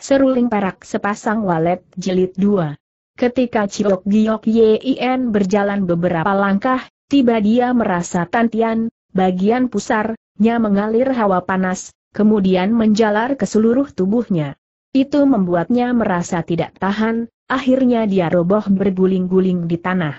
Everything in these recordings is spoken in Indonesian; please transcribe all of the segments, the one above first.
Seruling Perak Sepasang Walet Jilid dua. Ketika Ciok Giok Yien berjalan beberapa langkah, tiba dia merasa tantian, bagian pusarnya mengalir hawa panas, kemudian menjalar ke seluruh tubuhnya. Itu membuatnya merasa tidak tahan, akhirnya dia roboh berguling-guling di tanah.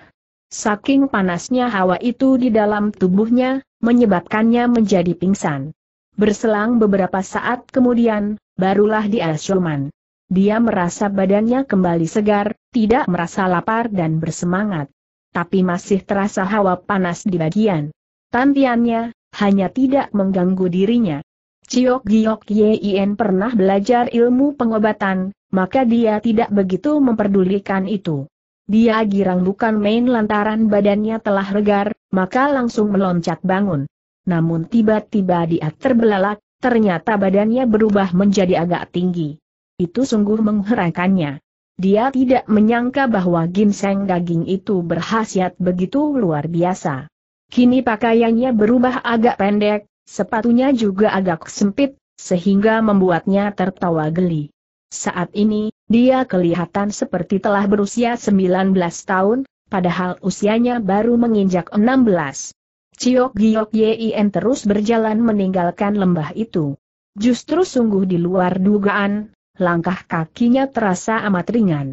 Saking panasnya hawa itu di dalam tubuhnya, menyebabkannya menjadi pingsan. Berselang beberapa saat kemudian, barulah dia siuman. Dia merasa badannya kembali segar, tidak merasa lapar dan bersemangat. Tapi masih terasa hawa panas di bagian tantiannya, hanya tidak mengganggu dirinya. Ciok Giok Yien pernah belajar ilmu pengobatan, maka dia tidak begitu memperdulikan itu. Dia girang bukan main lantaran badannya telah regar, maka langsung meloncat bangun. Namun tiba-tiba dia terbelalak, Ternyata badannya berubah menjadi agak tinggi. Itu sungguh mengherankannya. Dia tidak menyangka bahwa ginseng daging itu berhasiat begitu luar biasa. Kini pakaiannya berubah agak pendek, sepatunya juga agak sempit, sehingga membuatnya tertawa geli. Saat ini, dia kelihatan seperti telah berusia 19 tahun, padahal usianya baru menginjak 16. Ciok Giok Yin terus berjalan meninggalkan lembah itu. Justru sungguh di luar dugaan, langkah kakinya terasa amat ringan.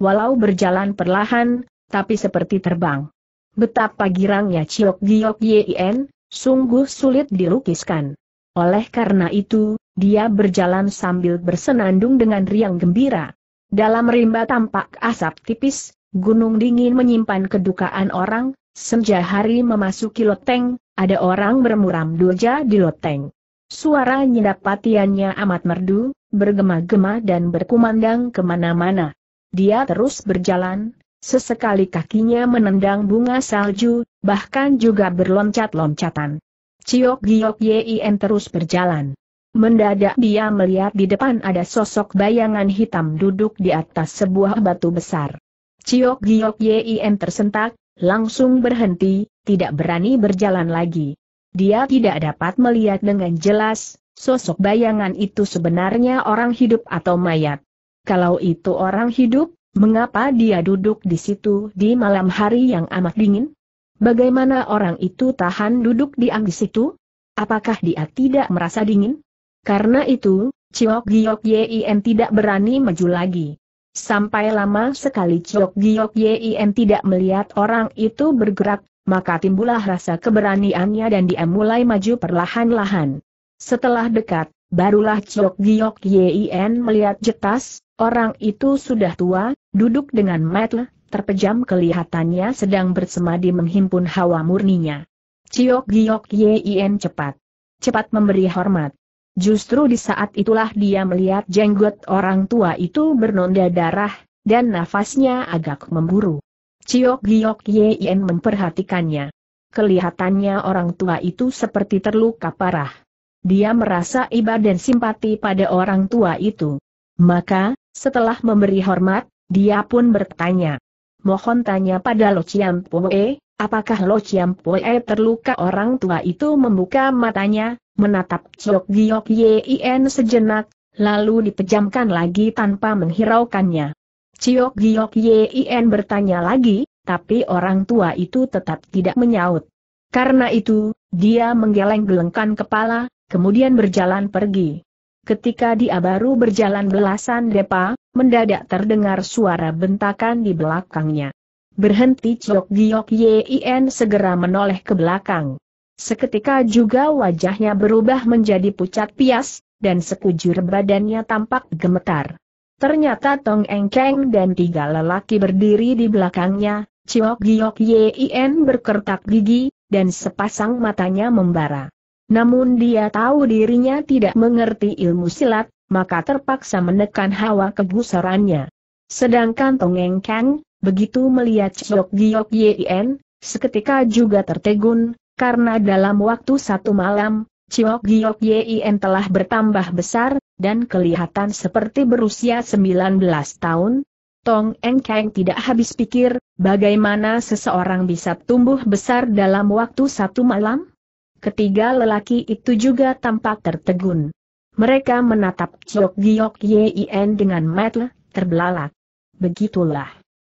Walau berjalan perlahan, tapi seperti terbang. Betapa girangnya Ciok Giok Yin, sungguh sulit dilukiskan. Oleh karena itu, dia berjalan sambil bersenandung dengan riang gembira. Dalam rimba tampak asap tipis, gunung dingin menyimpan kedukaan orang, Senja hari memasuki loteng, ada orang bermuram doja di loteng. Suara nyedapatiannya amat merdu, bergema-gema dan berkumandang kemana-mana. Dia terus berjalan, sesekali kakinya menendang bunga salju, bahkan juga berloncat-loncatan. Ciok Giok Yin terus berjalan. Mendadak dia melihat di depan ada sosok bayangan hitam duduk di atas sebuah batu besar. Ciok Giok Yin tersentak, Langsung berhenti, tidak berani berjalan lagi. Dia tidak dapat melihat dengan jelas, sosok bayangan itu sebenarnya orang hidup atau mayat. Kalau itu orang hidup, mengapa dia duduk di situ di malam hari yang amat dingin? Bagaimana orang itu tahan duduk di di situ? Apakah dia tidak merasa dingin? Karena itu, Chiok Giok Yin tidak berani maju lagi. Sampai lama sekali Chok Giok Yin tidak melihat orang itu bergerak, maka timbullah rasa keberaniannya dan dia mulai maju perlahan-lahan. Setelah dekat, barulah Chok Giok Yin melihat jetas, orang itu sudah tua, duduk dengan metel, terpejam kelihatannya sedang bersemadi menghimpun hawa murninya. Chok Giok Yin cepat. Cepat memberi hormat. Justru di saat itulah dia melihat jenggot orang tua itu bernonda darah, dan nafasnya agak memburu. Ciok Giok Yen memperhatikannya. Kelihatannya orang tua itu seperti terluka parah. Dia merasa iba dan simpati pada orang tua itu. Maka, setelah memberi hormat, dia pun bertanya. Mohon tanya pada Lo Chiam Poe, Apakah Lo Chiam Poe terluka orang tua itu membuka matanya, menatap Chok Giok Yin sejenak, lalu dipejamkan lagi tanpa menghiraukannya. Chok Giok Yin bertanya lagi, tapi orang tua itu tetap tidak menyaut. Karena itu, dia menggeleng-gelengkan kepala, kemudian berjalan pergi. Ketika dia baru berjalan belasan depa, mendadak terdengar suara bentakan di belakangnya. Berhenti Chok Giok Yin segera menoleh ke belakang. Seketika juga wajahnya berubah menjadi pucat pias, dan sekujur badannya tampak gemetar. Ternyata Tong Eng Keng dan tiga lelaki berdiri di belakangnya, Chok Giok Yin berkertak gigi, dan sepasang matanya membara. Namun dia tahu dirinya tidak mengerti ilmu silat, maka terpaksa menekan hawa kegusarannya. Sedangkan Tong Eng Keng. Begitu melihat Chok Giok Yien, seketika juga tertegun, karena dalam waktu satu malam, Chok Giok Yien telah bertambah besar, dan kelihatan seperti berusia 19 tahun. Tong Eng Kang tidak habis pikir, bagaimana seseorang bisa tumbuh besar dalam waktu satu malam? Ketiga lelaki itu juga tampak tertegun. Mereka menatap Chok Giok Yien dengan mata terbelalak. Begitulah.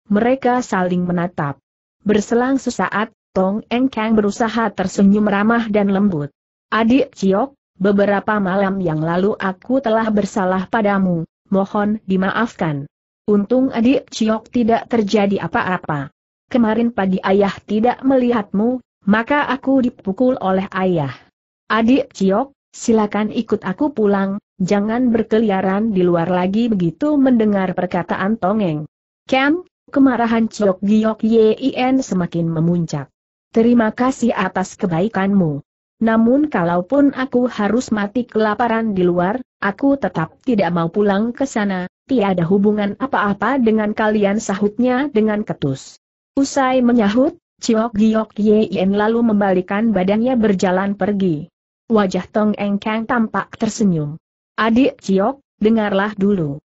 Mereka saling menatap. Berselang sesaat, Tong Eng Kang berusaha tersenyum ramah dan lembut. Adik Ciok, beberapa malam yang lalu aku telah bersalah padamu, mohon dimaafkan. Untung adik Ciok tidak terjadi apa-apa. Kemarin pagi ayah tidak melihatmu, maka aku dipukul oleh ayah. Adik Ciok, silakan ikut aku pulang, jangan berkeliaran di luar lagi begitu mendengar perkataan Tongeng. Ken, kemarahan Chok Giok Yin semakin memuncak. Terima kasih atas kebaikanmu. Namun kalaupun aku harus mati kelaparan di luar, aku tetap tidak mau pulang ke sana, tiada hubungan apa-apa dengan kalian sahutnya dengan ketus. Usai menyahut, Ciok Giok Yin lalu membalikan badannya berjalan pergi. Wajah Tong Engkang tampak tersenyum. Adik Ciok, dengarlah dulu.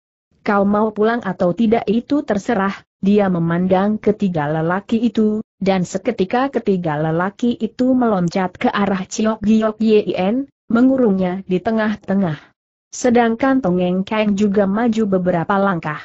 Kau mau pulang atau tidak itu terserah, dia memandang ketiga lelaki itu, dan seketika ketiga lelaki itu meloncat ke arah Ciok Giok Yin, mengurungnya di tengah-tengah. Sedangkan Tongeng Kang juga maju beberapa langkah.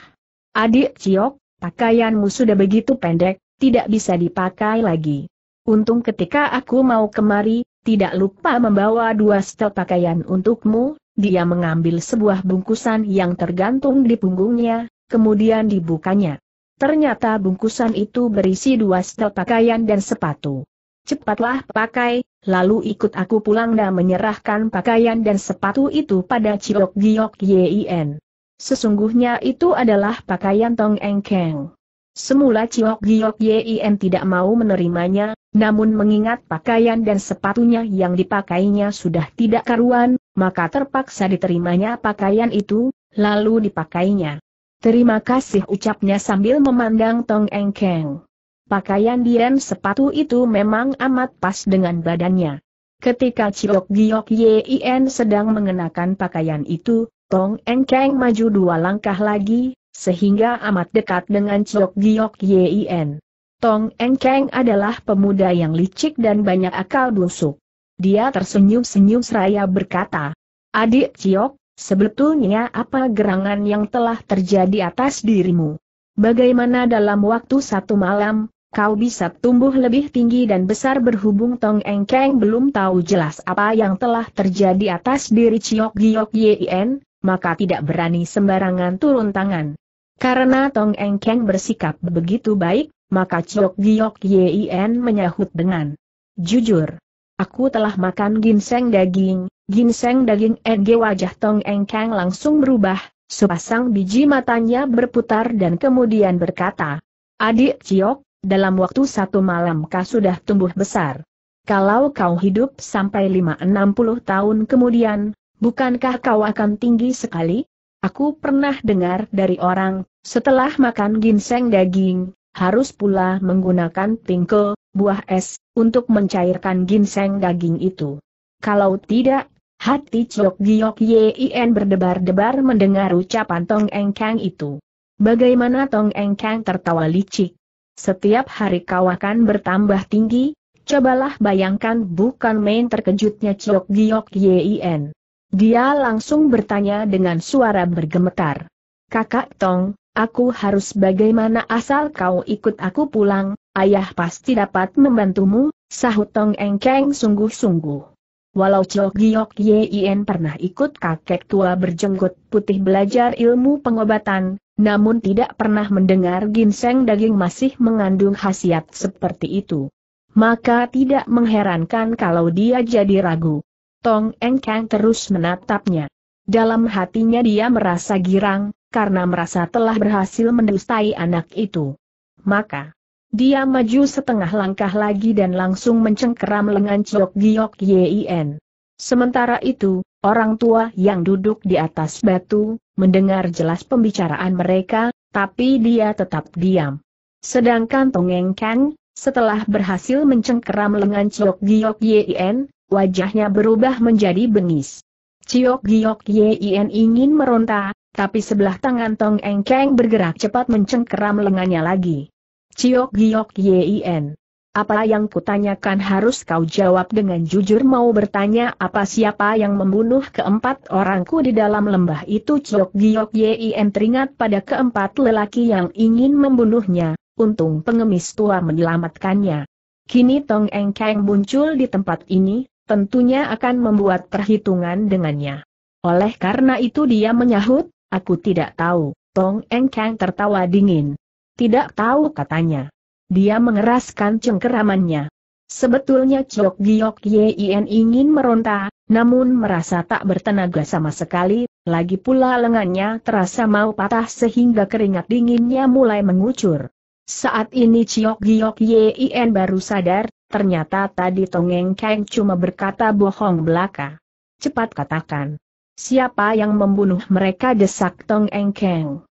Adik Ciok, pakaianmu sudah begitu pendek, tidak bisa dipakai lagi. Untung ketika aku mau kemari, tidak lupa membawa dua setel pakaian untukmu, dia mengambil sebuah bungkusan yang tergantung di punggungnya, kemudian dibukanya. Ternyata bungkusan itu berisi dua setel pakaian dan sepatu. Cepatlah pakai, lalu ikut aku pulang dan menyerahkan pakaian dan sepatu itu pada Ciok Giok Yien. Sesungguhnya itu adalah pakaian Tong Engkeng. Semula Ciok Giok Yien tidak mau menerimanya, namun mengingat pakaian dan sepatunya yang dipakainya sudah tidak karuan, maka terpaksa diterimanya pakaian itu, lalu dipakainya. Terima kasih ucapnya sambil memandang Tong Eng Keng. Pakaian Dian sepatu itu memang amat pas dengan badannya. Ketika Ciok Giok Yin sedang mengenakan pakaian itu, Tong Eng Keng maju dua langkah lagi, sehingga amat dekat dengan Ciok Giok Yin. Tong Eng Keng adalah pemuda yang licik dan banyak akal busuk. Dia tersenyum-senyum seraya berkata, Adik Ciok, Sebetulnya apa gerangan yang telah terjadi atas dirimu? Bagaimana dalam waktu satu malam, kau bisa tumbuh lebih tinggi dan besar berhubung Tong Engkeng belum tahu jelas apa yang telah terjadi atas diri Chiok Giok Yin, maka tidak berani sembarangan turun tangan. Karena Tong Engkeng bersikap begitu baik, maka Chiok Giok Yin menyahut dengan jujur. Aku telah makan ginseng daging, Ginseng daging NG wajah Tong Engkang langsung berubah, sepasang biji matanya berputar dan kemudian berkata, Adik Ciok, dalam waktu satu malam kau sudah tumbuh besar. Kalau kau hidup sampai lima enam puluh tahun kemudian, bukankah kau akan tinggi sekali? Aku pernah dengar dari orang, setelah makan ginseng daging, harus pula menggunakan tingkel, buah es, untuk mencairkan ginseng daging itu. Kalau tidak, Hati Chok Giok Yin berdebar-debar mendengar ucapan Tong Eng Kang itu. Bagaimana Tong Eng Kang tertawa licik? Setiap hari kau akan bertambah tinggi, cobalah bayangkan bukan main terkejutnya Chok Giok Yin. Dia langsung bertanya dengan suara bergemetar. Kakak Tong, aku harus bagaimana asal kau ikut aku pulang, ayah pasti dapat membantumu, sahut Tong Eng Kang sungguh-sungguh. Walau Chok Giok Yin pernah ikut kakek tua berjenggot putih belajar ilmu pengobatan, namun tidak pernah mendengar ginseng daging masih mengandung khasiat seperti itu. Maka tidak mengherankan kalau dia jadi ragu. Tong Eng Kang terus menatapnya. Dalam hatinya dia merasa girang, karena merasa telah berhasil mendustai anak itu. Maka, dia maju setengah langkah lagi dan langsung mencengkeram lengan Chok Giok Yin. Sementara itu, orang tua yang duduk di atas batu, mendengar jelas pembicaraan mereka, tapi dia tetap diam. Sedangkan Tongeng Kang, setelah berhasil mencengkeram lengan Chok Giok Yin, wajahnya berubah menjadi bengis. Chok Giok Yin ingin meronta, tapi sebelah tangan Tong Kang bergerak cepat mencengkeram lengannya lagi. Ciok Giok Yin. Apa yang kutanyakan harus kau jawab dengan jujur mau bertanya apa siapa yang membunuh keempat orangku di dalam lembah itu Ciok Giok Yin teringat pada keempat lelaki yang ingin membunuhnya, untung pengemis tua menyelamatkannya. Kini Tong Eng Kang muncul di tempat ini, tentunya akan membuat perhitungan dengannya. Oleh karena itu dia menyahut, aku tidak tahu, Tong Eng Kang tertawa dingin. Tidak tahu katanya. Dia mengeraskan cengkeramannya. Sebetulnya Chok Giok Yien ingin meronta, namun merasa tak bertenaga sama sekali, lagi pula lengannya terasa mau patah sehingga keringat dinginnya mulai mengucur. Saat ini Chok Giok Yien baru sadar, ternyata tadi Tongeng Kang cuma berkata bohong belaka. Cepat katakan. Siapa yang membunuh mereka desak Tongeng Kang?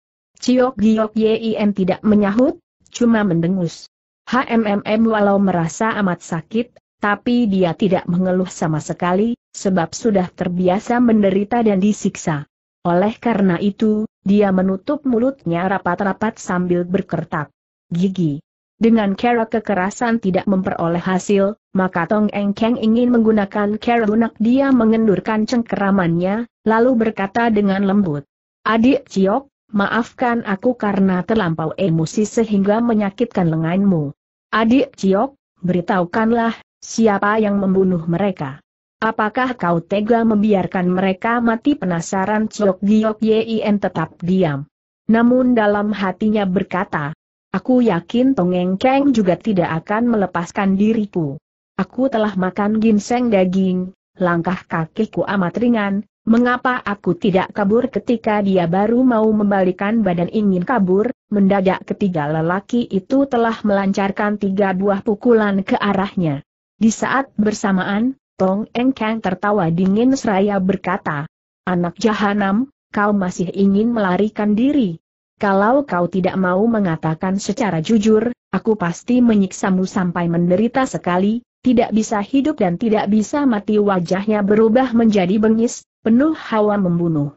Ciok Giok Yim tidak menyahut, cuma mendengus. HMMM walau merasa amat sakit, tapi dia tidak mengeluh sama sekali, sebab sudah terbiasa menderita dan disiksa. Oleh karena itu, dia menutup mulutnya rapat-rapat sambil berkertak gigi. Dengan cara kekerasan tidak memperoleh hasil, maka Tong Eng Keng ingin menggunakan cara lunak dia mengendurkan cengkeramannya, lalu berkata dengan lembut. Adik Ciok, Maafkan aku karena terlampau emosi sehingga menyakitkan lenganmu. Adik Ciok, beritahukanlah, siapa yang membunuh mereka. Apakah kau tega membiarkan mereka mati penasaran Ciok Giok Yin tetap diam. Namun dalam hatinya berkata, aku yakin Tongeng Keng juga tidak akan melepaskan diriku. Aku telah makan ginseng daging, langkah kakiku amat ringan, Mengapa aku tidak kabur ketika dia baru mau membalikan badan ingin kabur, mendadak ketiga lelaki itu telah melancarkan tiga buah pukulan ke arahnya. Di saat bersamaan, Tong Engkang tertawa dingin seraya berkata, Anak jahanam, kau masih ingin melarikan diri. Kalau kau tidak mau mengatakan secara jujur, aku pasti menyiksamu sampai menderita sekali, tidak bisa hidup dan tidak bisa mati wajahnya berubah menjadi bengis, penuh hawa membunuh.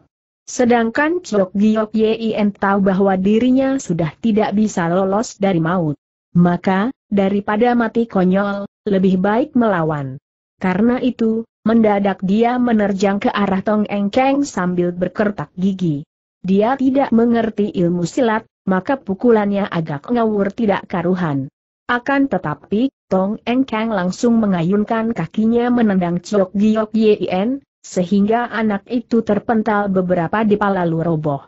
Sedangkan Chok Giok Yien tahu bahwa dirinya sudah tidak bisa lolos dari maut. Maka, daripada mati konyol, lebih baik melawan. Karena itu, mendadak dia menerjang ke arah Tong Eng Engkeng sambil berkertak gigi. Dia tidak mengerti ilmu silat, maka pukulannya agak ngawur tidak karuhan. Akan tetapi, Tong Eng Keng langsung mengayunkan kakinya menendang Chok Giok Yien sehingga anak itu terpental beberapa depa lalu roboh.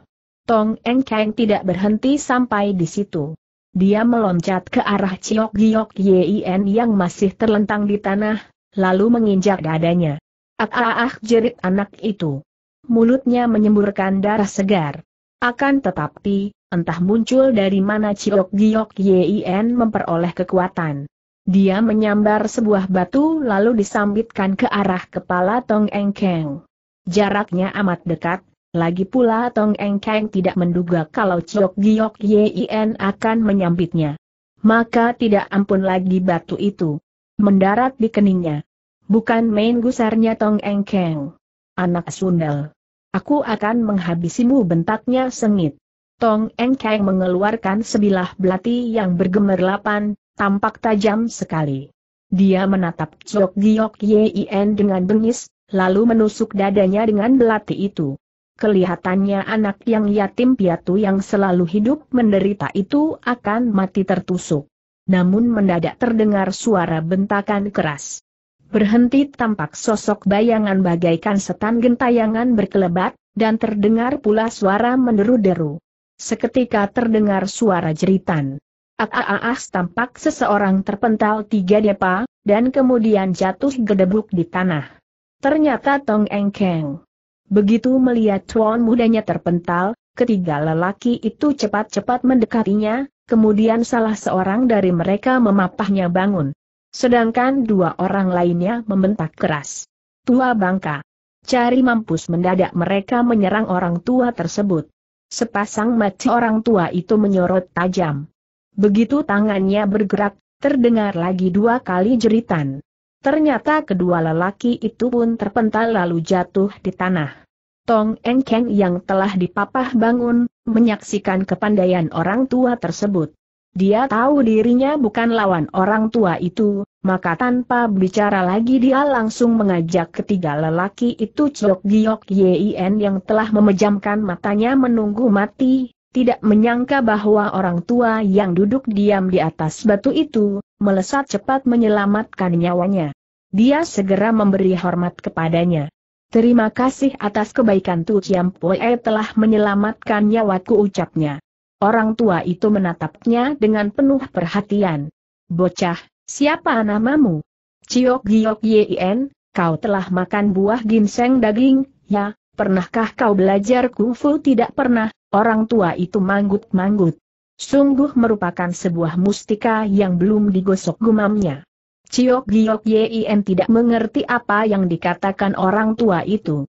Tong Eng Kang tidak berhenti sampai di situ. Dia meloncat ke arah Ciok Giok Yin yang masih terlentang di tanah, lalu menginjak dadanya. Ah ah ah jerit anak itu. Mulutnya menyemburkan darah segar. Akan tetapi, entah muncul dari mana Ciok Giok Yin memperoleh kekuatan. Dia menyambar sebuah batu lalu disambitkan ke arah kepala Tong Eng Keng. Jaraknya amat dekat, lagi pula Tong Eng Keng tidak menduga kalau Ciok Giok Yin akan menyambitnya. Maka tidak ampun lagi batu itu. Mendarat di keningnya. Bukan main gusarnya Tong Eng Keng. Anak sundel. Aku akan menghabisimu bentaknya sengit. Tong Eng Keng mengeluarkan sebilah belati yang bergemerlapan, tampak tajam sekali. Dia menatap Chok Giok Yien dengan bengis, lalu menusuk dadanya dengan belati itu. Kelihatannya anak yang yatim piatu yang selalu hidup menderita itu akan mati tertusuk. Namun mendadak terdengar suara bentakan keras. Berhenti tampak sosok bayangan bagaikan setan gentayangan berkelebat, dan terdengar pula suara menderu-deru. Seketika terdengar suara jeritan. Aaah! tampak seseorang terpental tiga depa, dan kemudian jatuh gedebuk di tanah. Ternyata Tong Engkeng. Begitu melihat tuan mudanya terpental, ketiga lelaki itu cepat-cepat mendekatinya, kemudian salah seorang dari mereka memapahnya bangun. Sedangkan dua orang lainnya membentak keras. Tua bangka. Cari mampus mendadak mereka menyerang orang tua tersebut. Sepasang mata orang tua itu menyorot tajam. Begitu tangannya bergerak, terdengar lagi dua kali jeritan. Ternyata kedua lelaki itu pun terpental lalu jatuh di tanah. Tong Eng yang telah dipapah bangun, menyaksikan kepandaian orang tua tersebut. Dia tahu dirinya bukan lawan orang tua itu, maka tanpa bicara lagi dia langsung mengajak ketiga lelaki itu Chok Giok Yien yang telah memejamkan matanya menunggu mati, tidak menyangka bahwa orang tua yang duduk diam di atas batu itu, melesat cepat menyelamatkan nyawanya. Dia segera memberi hormat kepadanya. Terima kasih atas kebaikan Tu Chiam Poe telah menyelamatkan nyawaku ucapnya. Orang tua itu menatapnya dengan penuh perhatian. Bocah, siapa namamu? Ciok Giok Yin, kau telah makan buah ginseng daging, ya, pernahkah kau belajar kungfu tidak pernah, orang tua itu manggut-manggut. Sungguh merupakan sebuah mustika yang belum digosok gumamnya. Ciok Giok Yin tidak mengerti apa yang dikatakan orang tua itu.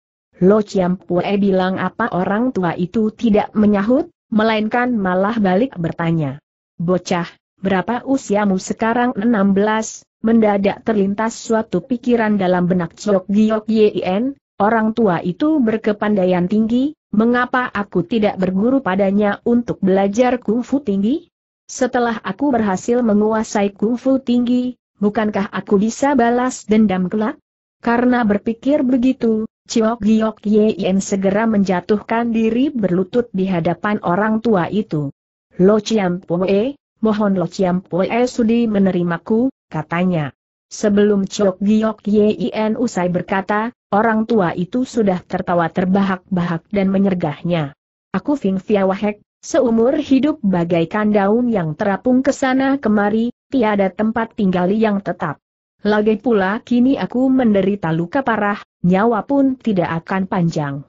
Lo Chiam Pue bilang apa orang tua itu tidak menyahut, melainkan malah balik bertanya. Bocah, berapa usiamu sekarang 16? Mendadak terlintas suatu pikiran dalam benak Ciok Giok Yin, Orang tua itu berkepandaian tinggi, mengapa aku tidak berguru padanya untuk belajar kungfu tinggi? Setelah aku berhasil menguasai kungfu tinggi, bukankah aku bisa balas dendam kelak? Karena berpikir begitu, Chiok Giok Yien segera menjatuhkan diri berlutut di hadapan orang tua itu. Lo Chiam Poe, mohon Lo Chiam Poe sudi menerimaku, katanya. Sebelum Chok Giok Yien usai berkata, Orang tua itu sudah tertawa terbahak-bahak dan menyergahnya. Aku Fing Fiawahek, seumur hidup bagaikan daun yang terapung ke sana kemari, tiada tempat tinggal yang tetap. Lagi pula kini aku menderita luka parah, nyawa pun tidak akan panjang.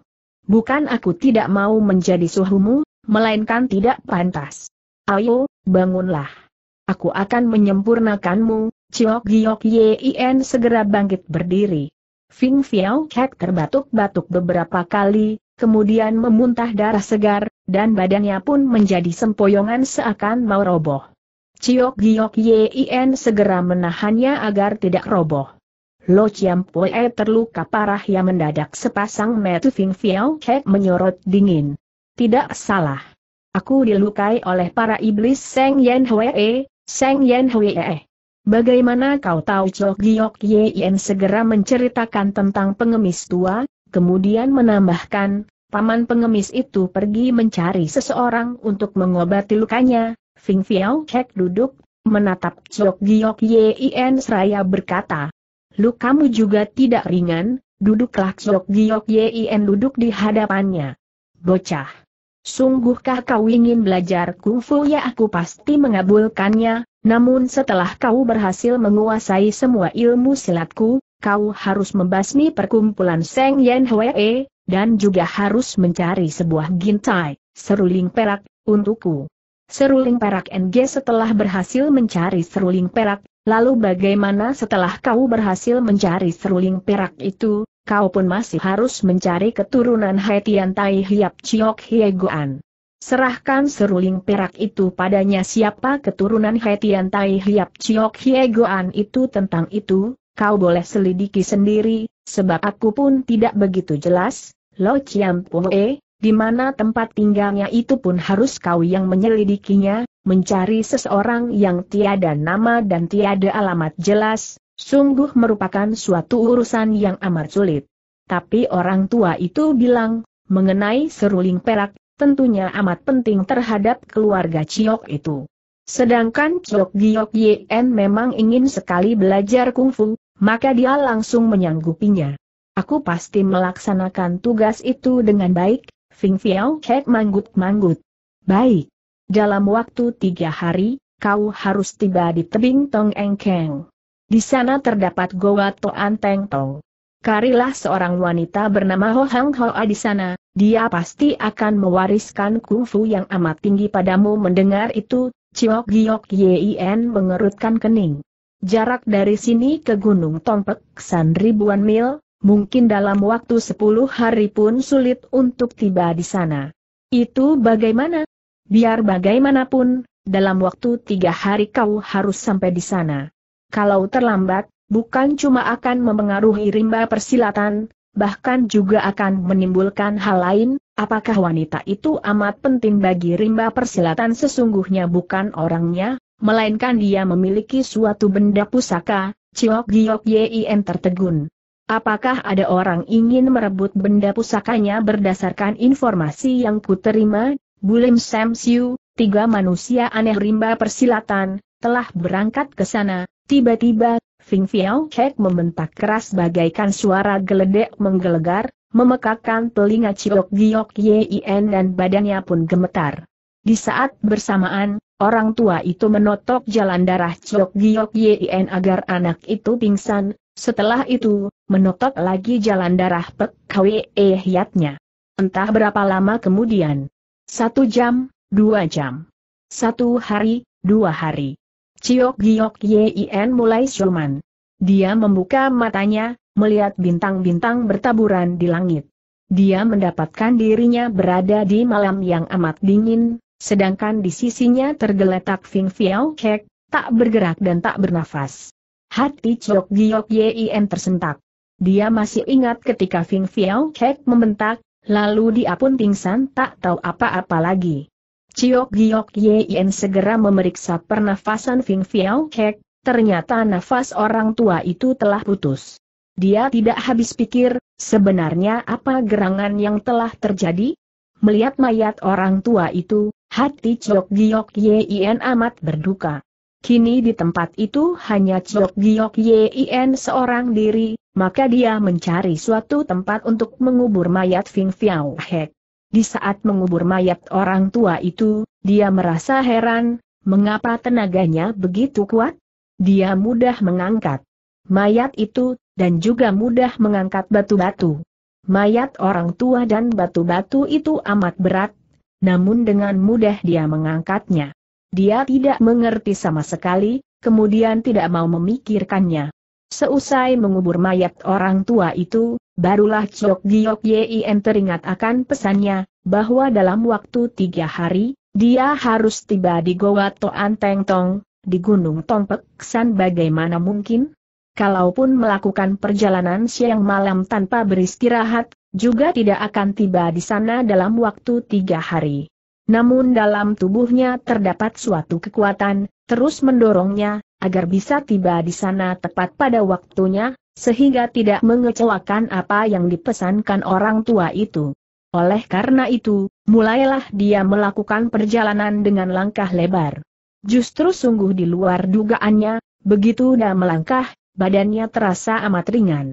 Bukan aku tidak mau menjadi suhumu, melainkan tidak pantas. Ayo, bangunlah. Aku akan menyempurnakanmu, Ciok Giok Yin segera bangkit berdiri. Fing Xiao Kek terbatuk-batuk beberapa kali, kemudian memuntah darah segar, dan badannya pun menjadi sempoyongan seakan mau roboh. Ciok Giok Yien segera menahannya agar tidak roboh. Lo Chiam Poe terluka parah yang mendadak sepasang metu Fing Fiao Kek menyorot dingin. Tidak salah. Aku dilukai oleh para iblis Seng Yen Hwee, Seng Yen Hwee. Bagaimana kau tahu Chok Giok Yen segera menceritakan tentang pengemis tua, kemudian menambahkan, paman pengemis itu pergi mencari seseorang untuk mengobati lukanya, Fing Fiao Chek duduk, menatap Chok Giok Yen seraya berkata, lukamu juga tidak ringan, duduklah Chok Giok Yen duduk di hadapannya. Bocah. Sungguhkah kau ingin belajar kungfu ya aku pasti mengabulkannya, namun setelah kau berhasil menguasai semua ilmu silatku, kau harus membasmi perkumpulan Seng Yen Hwee, dan juga harus mencari sebuah gintai, seruling perak, untukku. Seruling perak NG setelah berhasil mencari seruling perak, lalu bagaimana setelah kau berhasil mencari seruling perak itu, kau pun masih harus mencari keturunan Haitian Tai Hiap Chiok Guan. Serahkan seruling perak itu padanya siapa keturunan Hetian Tai Hiap Chiok Hiegoan itu tentang itu, kau boleh selidiki sendiri, sebab aku pun tidak begitu jelas, Lo Chiam Pue, di mana tempat tinggalnya itu pun harus kau yang menyelidikinya, mencari seseorang yang tiada nama dan tiada alamat jelas, sungguh merupakan suatu urusan yang amat sulit. Tapi orang tua itu bilang, mengenai seruling perak tentunya amat penting terhadap keluarga Ciok itu. Sedangkan Ciok Giok Yen memang ingin sekali belajar kungfu, maka dia langsung menyanggupinya. Aku pasti melaksanakan tugas itu dengan baik, Fing Fiao Kek manggut-manggut. Baik. Dalam waktu tiga hari, kau harus tiba di tebing Tong Engkeng. Di sana terdapat Goa Toan Teng Tong. Karilah seorang wanita bernama Ho Hang Hoa di sana, dia pasti akan mewariskan kungfu yang amat tinggi padamu mendengar itu, Ciok Giok Yien mengerutkan kening. Jarak dari sini ke Gunung Tompek san ribuan mil, mungkin dalam waktu sepuluh hari pun sulit untuk tiba di sana. Itu bagaimana? Biar bagaimanapun, dalam waktu tiga hari kau harus sampai di sana. Kalau terlambat, bukan cuma akan memengaruhi rimba persilatan, bahkan juga akan menimbulkan hal lain, apakah wanita itu amat penting bagi rimba persilatan sesungguhnya bukan orangnya, melainkan dia memiliki suatu benda pusaka, Ciok Giok Yien tertegun. Apakah ada orang ingin merebut benda pusakanya berdasarkan informasi yang kuterima? Bulim Sam tiga manusia aneh rimba persilatan, telah berangkat ke sana, Tiba-tiba, Fing Fiao Chek membentak keras bagaikan suara geledek menggelegar, memekakkan telinga Ciok Giok Yin dan badannya pun gemetar. Di saat bersamaan, orang tua itu menotok jalan darah Ciok Giok Yin agar anak itu pingsan, setelah itu, menotok lagi jalan darah Pek Kwe e Hyatnya. Entah berapa lama kemudian. Satu jam, dua jam. Satu hari, dua hari. Ciok Giok Yin mulai siuman. Dia membuka matanya, melihat bintang-bintang bertaburan di langit. Dia mendapatkan dirinya berada di malam yang amat dingin, sedangkan di sisinya tergeletak Fing Fiao Kek, tak bergerak dan tak bernafas. Hati Ciok Giok Yin tersentak. Dia masih ingat ketika Fing Fiao Kek membentak, lalu dia pun pingsan tak tahu apa-apa lagi. Ciok Giok Yen segera memeriksa pernafasan Fing Fiao Kek, ternyata nafas orang tua itu telah putus. Dia tidak habis pikir, sebenarnya apa gerangan yang telah terjadi? Melihat mayat orang tua itu, hati Ciok Giok Yen amat berduka. Kini di tempat itu hanya Ciok Giok Yen seorang diri, maka dia mencari suatu tempat untuk mengubur mayat Fing Fiao Hek. Di saat mengubur mayat orang tua itu, dia merasa heran, mengapa tenaganya begitu kuat? Dia mudah mengangkat mayat itu, dan juga mudah mengangkat batu-batu. Mayat orang tua dan batu-batu itu amat berat, namun dengan mudah dia mengangkatnya. Dia tidak mengerti sama sekali, kemudian tidak mau memikirkannya. Seusai mengubur mayat orang tua itu, barulah Chok Giok Yien teringat akan pesannya, bahwa dalam waktu tiga hari, dia harus tiba di Goa Toan Teng Tong, di Gunung Tongpek San bagaimana mungkin? Kalaupun melakukan perjalanan siang malam tanpa beristirahat, juga tidak akan tiba di sana dalam waktu tiga hari. Namun dalam tubuhnya terdapat suatu kekuatan, terus mendorongnya, agar bisa tiba di sana tepat pada waktunya, sehingga tidak mengecewakan apa yang dipesankan orang tua itu. Oleh karena itu, mulailah dia melakukan perjalanan dengan langkah lebar. Justru sungguh di luar dugaannya, begitu dia melangkah, badannya terasa amat ringan.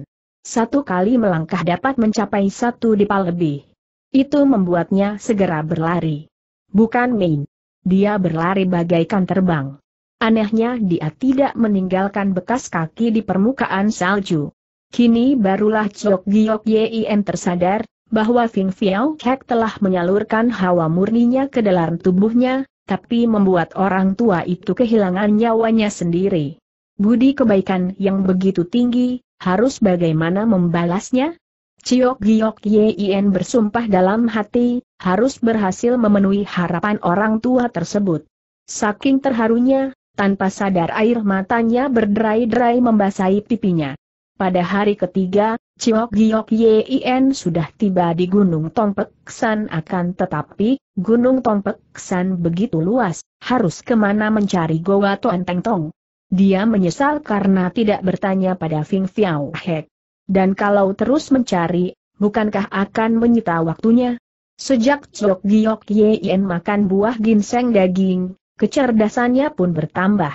Satu kali melangkah dapat mencapai satu dipal lebih. Itu membuatnya segera berlari. Bukan main. Dia berlari bagaikan terbang. Anehnya dia tidak meninggalkan bekas kaki di permukaan salju. Kini barulah Chok Giok Yin tersadar, bahwa Fing Fiao Kek telah menyalurkan hawa murninya ke dalam tubuhnya, tapi membuat orang tua itu kehilangan nyawanya sendiri. Budi kebaikan yang begitu tinggi, harus bagaimana membalasnya? Ciok Giok Yin bersumpah dalam hati, harus berhasil memenuhi harapan orang tua tersebut. Saking terharunya, tanpa sadar air matanya berderai-derai membasahi pipinya. Pada hari ketiga, Ciok Giok Yin sudah tiba di Gunung Tongpeksan. akan tetapi, Gunung Tongpeksan begitu luas, harus kemana mencari Goa Tuan Teng Tong. Dia menyesal karena tidak bertanya pada Fing Fiao Hek. Dan kalau terus mencari, bukankah akan menyita waktunya? Sejak Ciok Giok Yin makan buah ginseng daging, Kecerdasannya pun bertambah.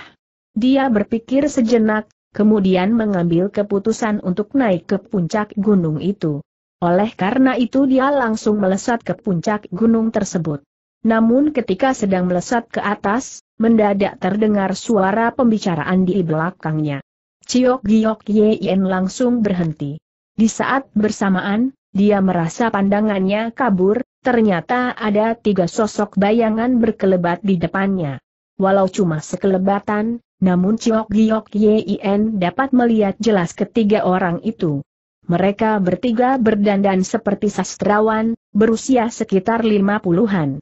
Dia berpikir sejenak, kemudian mengambil keputusan untuk naik ke puncak gunung itu. Oleh karena itu dia langsung melesat ke puncak gunung tersebut. Namun ketika sedang melesat ke atas, mendadak terdengar suara pembicaraan di belakangnya. Ciok Giok Yen langsung berhenti. Di saat bersamaan, dia merasa pandangannya kabur, ternyata ada tiga sosok bayangan berkelebat di depannya. Walau cuma sekelebatan, namun Ciok Giok Yien dapat melihat jelas ketiga orang itu. Mereka bertiga berdandan seperti sastrawan, berusia sekitar lima puluhan.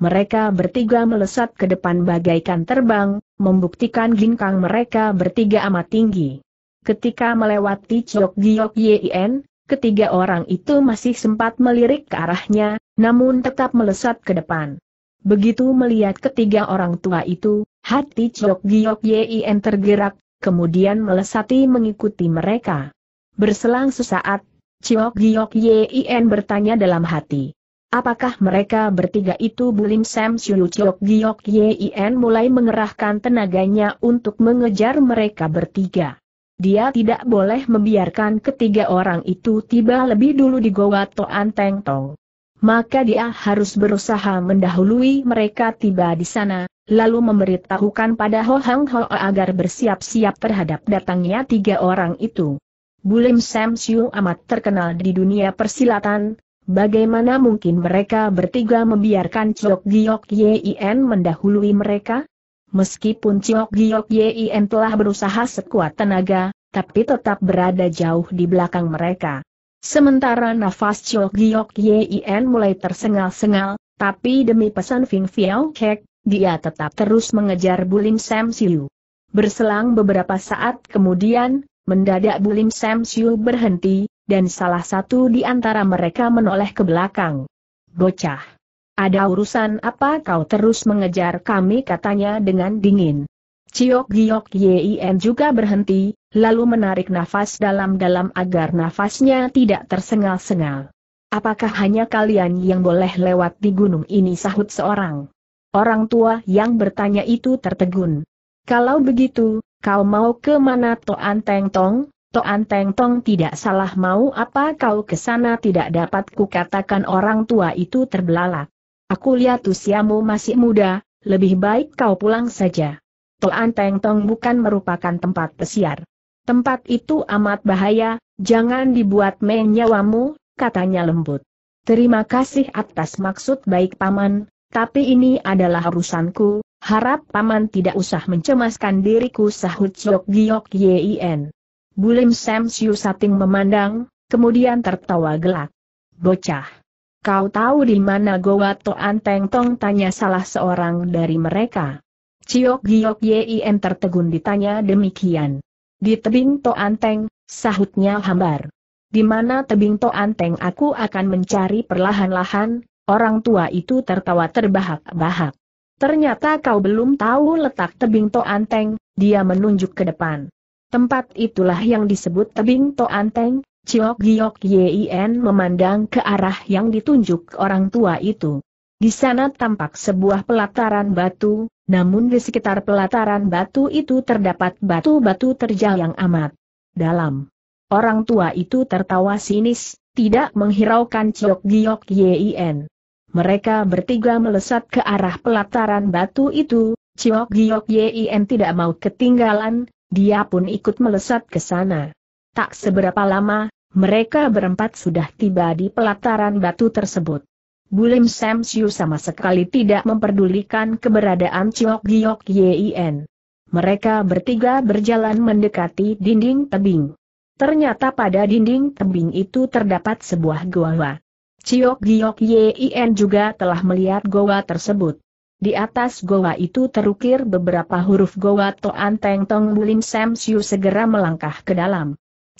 Mereka bertiga melesat ke depan bagaikan terbang, membuktikan ginkang mereka bertiga amat tinggi. Ketika melewati Ciok Giok Yien. Ketiga orang itu masih sempat melirik ke arahnya, namun tetap melesat ke depan. Begitu melihat ketiga orang tua itu, hati Chok Giok Yin tergerak, kemudian melesati mengikuti mereka. Berselang sesaat, Chok Giok Yin bertanya dalam hati. Apakah mereka bertiga itu Bulim Sam Siu Chok Giok Yin mulai mengerahkan tenaganya untuk mengejar mereka bertiga? Dia tidak boleh membiarkan ketiga orang itu tiba lebih dulu di Goa Toan Teng Tong. Maka dia harus berusaha mendahului mereka tiba di sana, lalu memberitahukan pada Ho Hang Ho agar bersiap-siap terhadap datangnya tiga orang itu. Bulim Sam Siu amat terkenal di dunia persilatan, bagaimana mungkin mereka bertiga membiarkan Chok Giok Yien mendahului mereka? Meskipun Chiok Giok Yien telah berusaha sekuat tenaga, tapi tetap berada jauh di belakang mereka. Sementara nafas Chiok Giok Yien mulai tersengal-sengal, tapi demi pesan Fing Fiao Kek, dia tetap terus mengejar Bulim Sam Siu. Berselang beberapa saat kemudian, mendadak Bulim Sam Siu berhenti, dan salah satu di antara mereka menoleh ke belakang. Bocah! Ada urusan apa kau terus mengejar kami katanya dengan dingin. Ciok Giok Yin juga berhenti, lalu menarik nafas dalam-dalam agar nafasnya tidak tersengal-sengal. Apakah hanya kalian yang boleh lewat di gunung ini sahut seorang? Orang tua yang bertanya itu tertegun. Kalau begitu, kau mau ke mana Toan Teng Tong? Toan Teng Tong tidak salah mau apa kau ke sana tidak dapat kukatakan orang tua itu terbelalak. Aku lihat usiamu masih muda, lebih baik kau pulang saja. Toan Teng Tong bukan merupakan tempat pesiar. Tempat itu amat bahaya, jangan dibuat main nyawamu, katanya lembut. Terima kasih atas maksud baik paman, tapi ini adalah urusanku, harap paman tidak usah mencemaskan diriku sahut Jok Giok Yien. Bulim Sam Siu Sating memandang, kemudian tertawa gelak. Bocah. Kau tahu di mana Goa Toan Teng Tong tanya salah seorang dari mereka. Ciok Giok Yien tertegun ditanya demikian. Di tebing Toan Teng, sahutnya hambar. Di mana tebing Toan Teng aku akan mencari perlahan-lahan, orang tua itu tertawa terbahak-bahak. Ternyata kau belum tahu letak tebing Toan Teng, dia menunjuk ke depan. Tempat itulah yang disebut tebing Toan Teng, Ciok Giok Yin memandang ke arah yang ditunjuk orang tua itu. Di sana tampak sebuah pelataran batu, namun di sekitar pelataran batu itu terdapat batu-batu terjal yang amat dalam. Orang tua itu tertawa sinis, tidak menghiraukan Ciok Giok Yin. Mereka bertiga melesat ke arah pelataran batu itu, Ciok Giok Yin tidak mau ketinggalan, dia pun ikut melesat ke sana. Tak seberapa lama, mereka berempat sudah tiba di pelataran batu tersebut. Bulim Sam Siu sama sekali tidak memperdulikan keberadaan Chiok Giok Yien. Mereka bertiga berjalan mendekati dinding tebing. Ternyata pada dinding tebing itu terdapat sebuah goa. Chiok Giok Yien juga telah melihat goa tersebut. Di atas goa itu terukir beberapa huruf goa Toan Teng Tong Bulim Sam Siu segera melangkah ke dalam.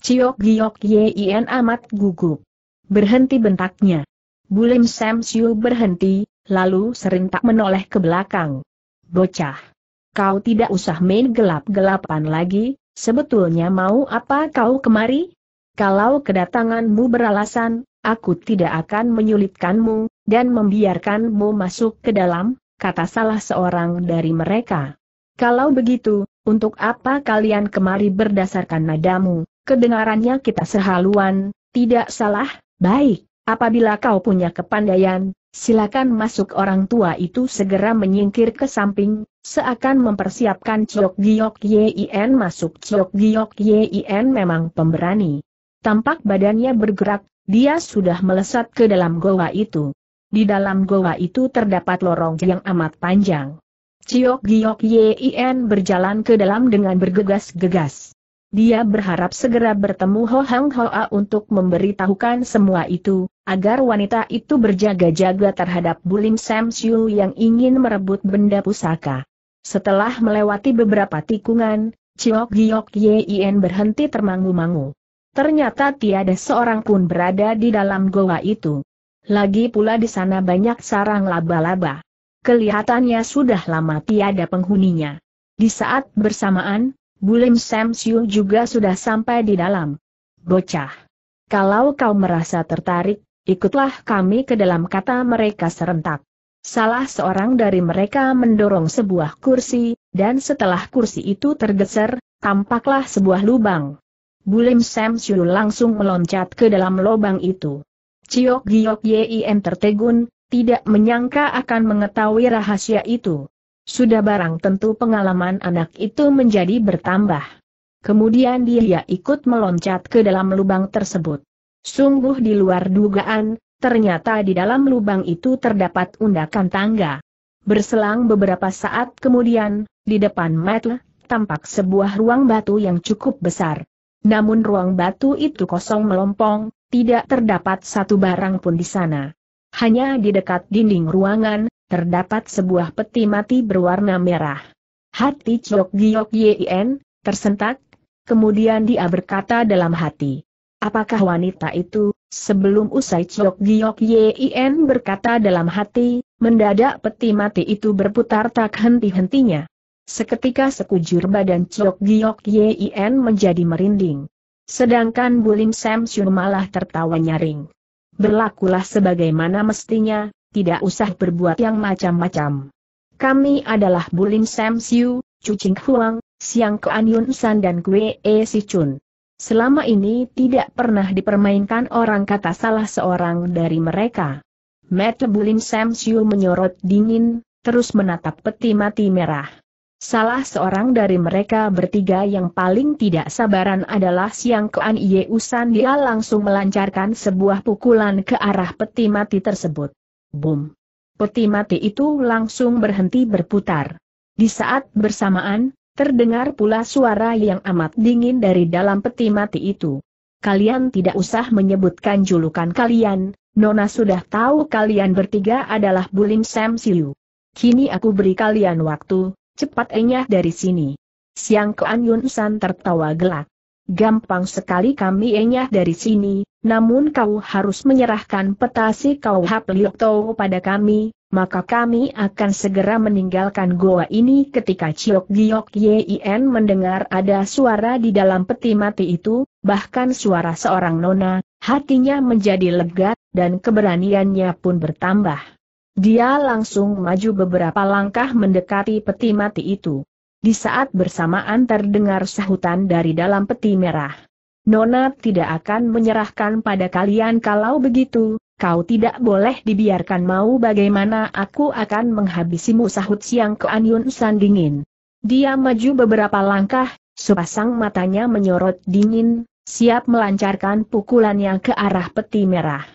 Ciok Giok Yien amat gugup. Berhenti bentaknya. Bulim Sam Siu berhenti, lalu serentak menoleh ke belakang. Bocah. Kau tidak usah main gelap-gelapan lagi, sebetulnya mau apa kau kemari? Kalau kedatanganmu beralasan, aku tidak akan menyulitkanmu, dan membiarkanmu masuk ke dalam, kata salah seorang dari mereka. Kalau begitu, untuk apa kalian kemari berdasarkan nadamu, Kedengarannya kita sehaluan, tidak salah, baik. Apabila kau punya kepandaian, silakan masuk orang tua itu segera menyingkir ke samping, seakan mempersiapkan Ciok Giok Yin masuk Ciok Giok Yin memang pemberani. Tampak badannya bergerak, dia sudah melesat ke dalam goa itu. Di dalam goa itu terdapat lorong yang amat panjang. Ciok Giok Yin berjalan ke dalam dengan bergegas-gegas. Dia berharap segera bertemu Ho Hang Hoa untuk memberitahukan semua itu, agar wanita itu berjaga-jaga terhadap Bulim Sam Siu yang ingin merebut benda pusaka. Setelah melewati beberapa tikungan, Chiok Giok Yien berhenti termangu-mangu. Ternyata tiada seorang pun berada di dalam goa itu. Lagi pula di sana banyak sarang laba-laba. Kelihatannya sudah lama tiada penghuninya. Di saat bersamaan, Bulim Sam Siu juga sudah sampai di dalam. Bocah. Kalau kau merasa tertarik, ikutlah kami ke dalam kata mereka serentak. Salah seorang dari mereka mendorong sebuah kursi, dan setelah kursi itu tergeser, tampaklah sebuah lubang. Bulim Sam Siu langsung meloncat ke dalam lubang itu. Ciok Giok Yim tertegun, tidak menyangka akan mengetahui rahasia itu. Sudah barang tentu pengalaman anak itu menjadi bertambah. Kemudian dia ikut meloncat ke dalam lubang tersebut. Sungguh di luar dugaan, ternyata di dalam lubang itu terdapat undakan tangga. Berselang beberapa saat kemudian, di depan Matt, tampak sebuah ruang batu yang cukup besar. Namun ruang batu itu kosong melompong, tidak terdapat satu barang pun di sana. Hanya di dekat dinding ruangan, terdapat sebuah peti mati berwarna merah. Hati Chok Giok Yien tersentak, kemudian dia berkata dalam hati. Apakah wanita itu, sebelum usai Chok Giok Yien berkata dalam hati, mendadak peti mati itu berputar tak henti-hentinya. Seketika sekujur badan Chok Giok Yien menjadi merinding. Sedangkan Bulim Sam Shun malah tertawa nyaring. Berlakulah sebagaimana mestinya, tidak usah berbuat yang macam-macam. Kami adalah Bulim Sam Siu, Cucing Huang, Siang Kuan Yun San dan Gue E Si Chun. Selama ini tidak pernah dipermainkan orang kata salah seorang dari mereka. Met Bulim Sam Siu menyorot dingin, terus menatap peti mati merah. Salah seorang dari mereka bertiga yang paling tidak sabaran adalah Siang Ye Usan dia langsung melancarkan sebuah pukulan ke arah peti mati tersebut. Boom. Peti mati itu langsung berhenti berputar. Di saat bersamaan, terdengar pula suara yang amat dingin dari dalam peti mati itu. Kalian tidak usah menyebutkan julukan kalian, Nona sudah tahu kalian bertiga adalah Bulim Sam Siu. Kini aku beri kalian waktu, cepat enyah dari sini. Siang Kean Yun San tertawa gelak. Gampang sekali kami enyah dari sini, namun kau harus menyerahkan petasi kau Hapliokto pada kami, maka kami akan segera meninggalkan goa ini ketika Ciok Giok Yin mendengar ada suara di dalam peti mati itu, bahkan suara seorang nona, hatinya menjadi lega, dan keberaniannya pun bertambah. Dia langsung maju beberapa langkah mendekati peti mati itu. Di saat bersamaan terdengar sahutan dari dalam peti merah. Nona tidak akan menyerahkan pada kalian kalau begitu, kau tidak boleh dibiarkan mau bagaimana aku akan menghabisimu sahut siang ke Anyun San dingin. Dia maju beberapa langkah, sepasang matanya menyorot dingin, siap melancarkan pukulannya ke arah peti merah.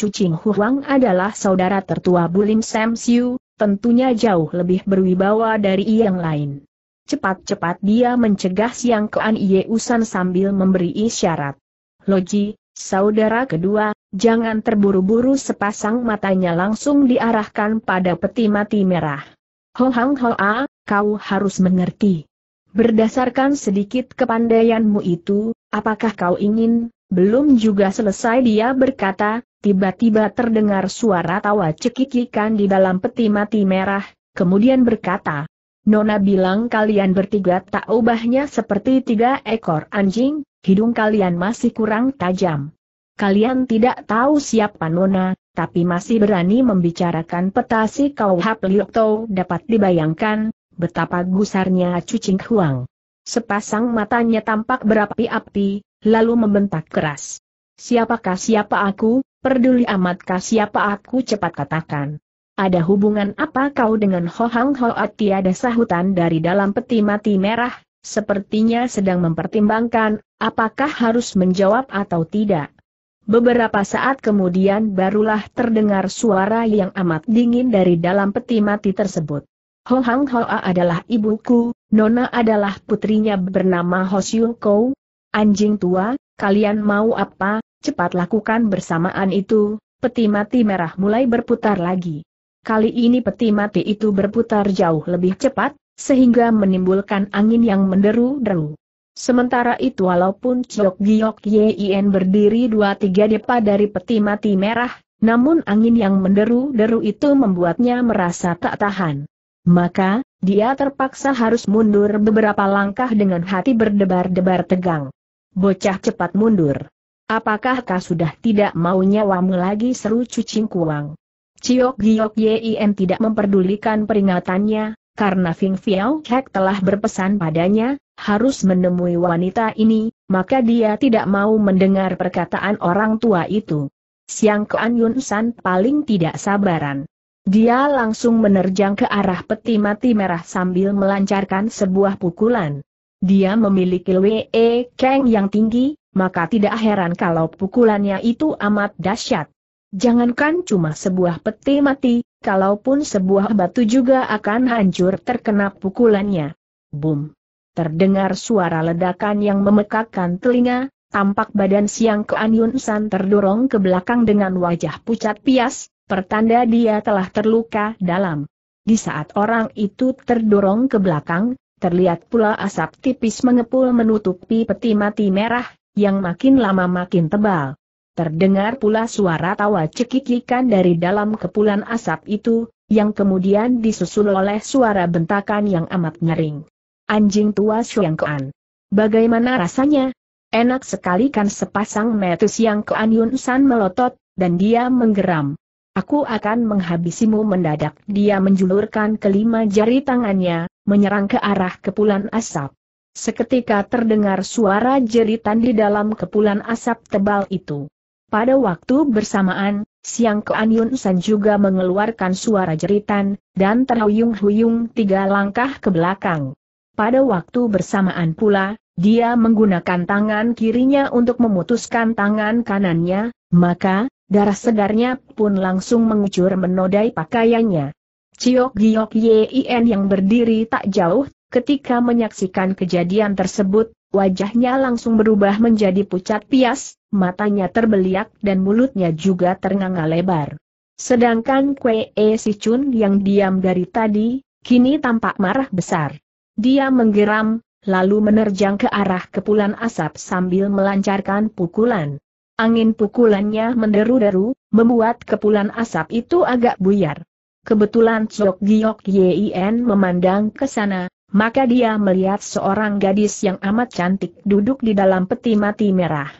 Cucing Huang adalah saudara tertua Bulim Sam Siu, tentunya jauh lebih berwibawa dari yang lain. Cepat-cepat dia mencegah Siang Kean Yeusan sambil memberi isyarat. Loji, saudara kedua, jangan terburu-buru sepasang matanya langsung diarahkan pada peti mati merah. Ho Hang Hoa, kau harus mengerti. Berdasarkan sedikit kepandaianmu itu, apakah kau ingin, belum juga selesai dia berkata, tiba-tiba terdengar suara tawa cekikikan di dalam peti mati merah, kemudian berkata, Nona bilang kalian bertiga tak ubahnya seperti tiga ekor anjing, hidung kalian masih kurang tajam. Kalian tidak tahu siapa Nona, tapi masih berani membicarakan petasi kau Hap Liokto dapat dibayangkan, betapa gusarnya cucing huang. Sepasang matanya tampak berapi-api, lalu membentak keras. Siapakah siapa aku, Perduli amatkah siapa aku cepat katakan. Ada hubungan apa kau dengan Ho Hang Hoat tiada sahutan dari dalam peti mati merah, sepertinya sedang mempertimbangkan, apakah harus menjawab atau tidak. Beberapa saat kemudian barulah terdengar suara yang amat dingin dari dalam peti mati tersebut. Ho Hang Hoa adalah ibuku, Nona adalah putrinya bernama Ho Siung Kou. Anjing tua, kalian mau apa, cepat lakukan bersamaan itu, peti mati merah mulai berputar lagi. Kali ini peti mati itu berputar jauh lebih cepat, sehingga menimbulkan angin yang menderu-deru. Sementara itu walaupun Ciok Giok Yien berdiri dua tiga depa dari peti mati merah, namun angin yang menderu-deru itu membuatnya merasa tak tahan. Maka, dia terpaksa harus mundur beberapa langkah dengan hati berdebar-debar tegang. Bocah cepat mundur. Apakah kau sudah tidak mau nyawamu lagi seru cucing kuang? Ciok Giok Yin tidak memperdulikan peringatannya, karena Fing Fiao Kek telah berpesan padanya, harus menemui wanita ini, maka dia tidak mau mendengar perkataan orang tua itu. Siang Kuan Yun San paling tidak sabaran. Dia langsung menerjang ke arah peti mati merah sambil melancarkan sebuah pukulan. Dia memiliki Wee Kang yang tinggi, maka tidak heran kalau pukulannya itu amat dahsyat. Jangankan cuma sebuah peti mati, kalaupun sebuah batu juga akan hancur terkena pukulannya. Boom. Terdengar suara ledakan yang memekakkan telinga, tampak badan siang Kuan Yun San terdorong ke belakang dengan wajah pucat pias, pertanda dia telah terluka dalam. Di saat orang itu terdorong ke belakang, terlihat pula asap tipis mengepul menutupi peti mati merah, yang makin lama makin tebal. Terdengar pula suara tawa cekikikan dari dalam kepulan asap itu, yang kemudian disusul oleh suara bentakan yang amat nyaring. Anjing tua Shuang Kean. Bagaimana rasanya? Enak sekali kan sepasang metu yang Kean Yun San melotot, dan dia menggeram. Aku akan menghabisimu mendadak. Dia menjulurkan kelima jari tangannya, menyerang ke arah kepulan asap. Seketika terdengar suara jeritan di dalam kepulan asap tebal itu. Pada waktu bersamaan, Siang Kuan Yun San juga mengeluarkan suara jeritan, dan terhuyung-huyung tiga langkah ke belakang. Pada waktu bersamaan pula, dia menggunakan tangan kirinya untuk memutuskan tangan kanannya, maka, darah segarnya pun langsung mengucur menodai pakaiannya. Ciok Giok Yin yang berdiri tak jauh, ketika menyaksikan kejadian tersebut, Wajahnya langsung berubah menjadi pucat pias, matanya terbeliak dan mulutnya juga ternganga lebar. Sedangkan Kwe E Si Chun yang diam dari tadi, kini tampak marah besar. Dia menggeram, lalu menerjang ke arah kepulan asap sambil melancarkan pukulan. Angin pukulannya menderu-deru, membuat kepulan asap itu agak buyar. Kebetulan Chok Giok Yin memandang ke sana, maka dia melihat seorang gadis yang amat cantik duduk di dalam peti mati merah.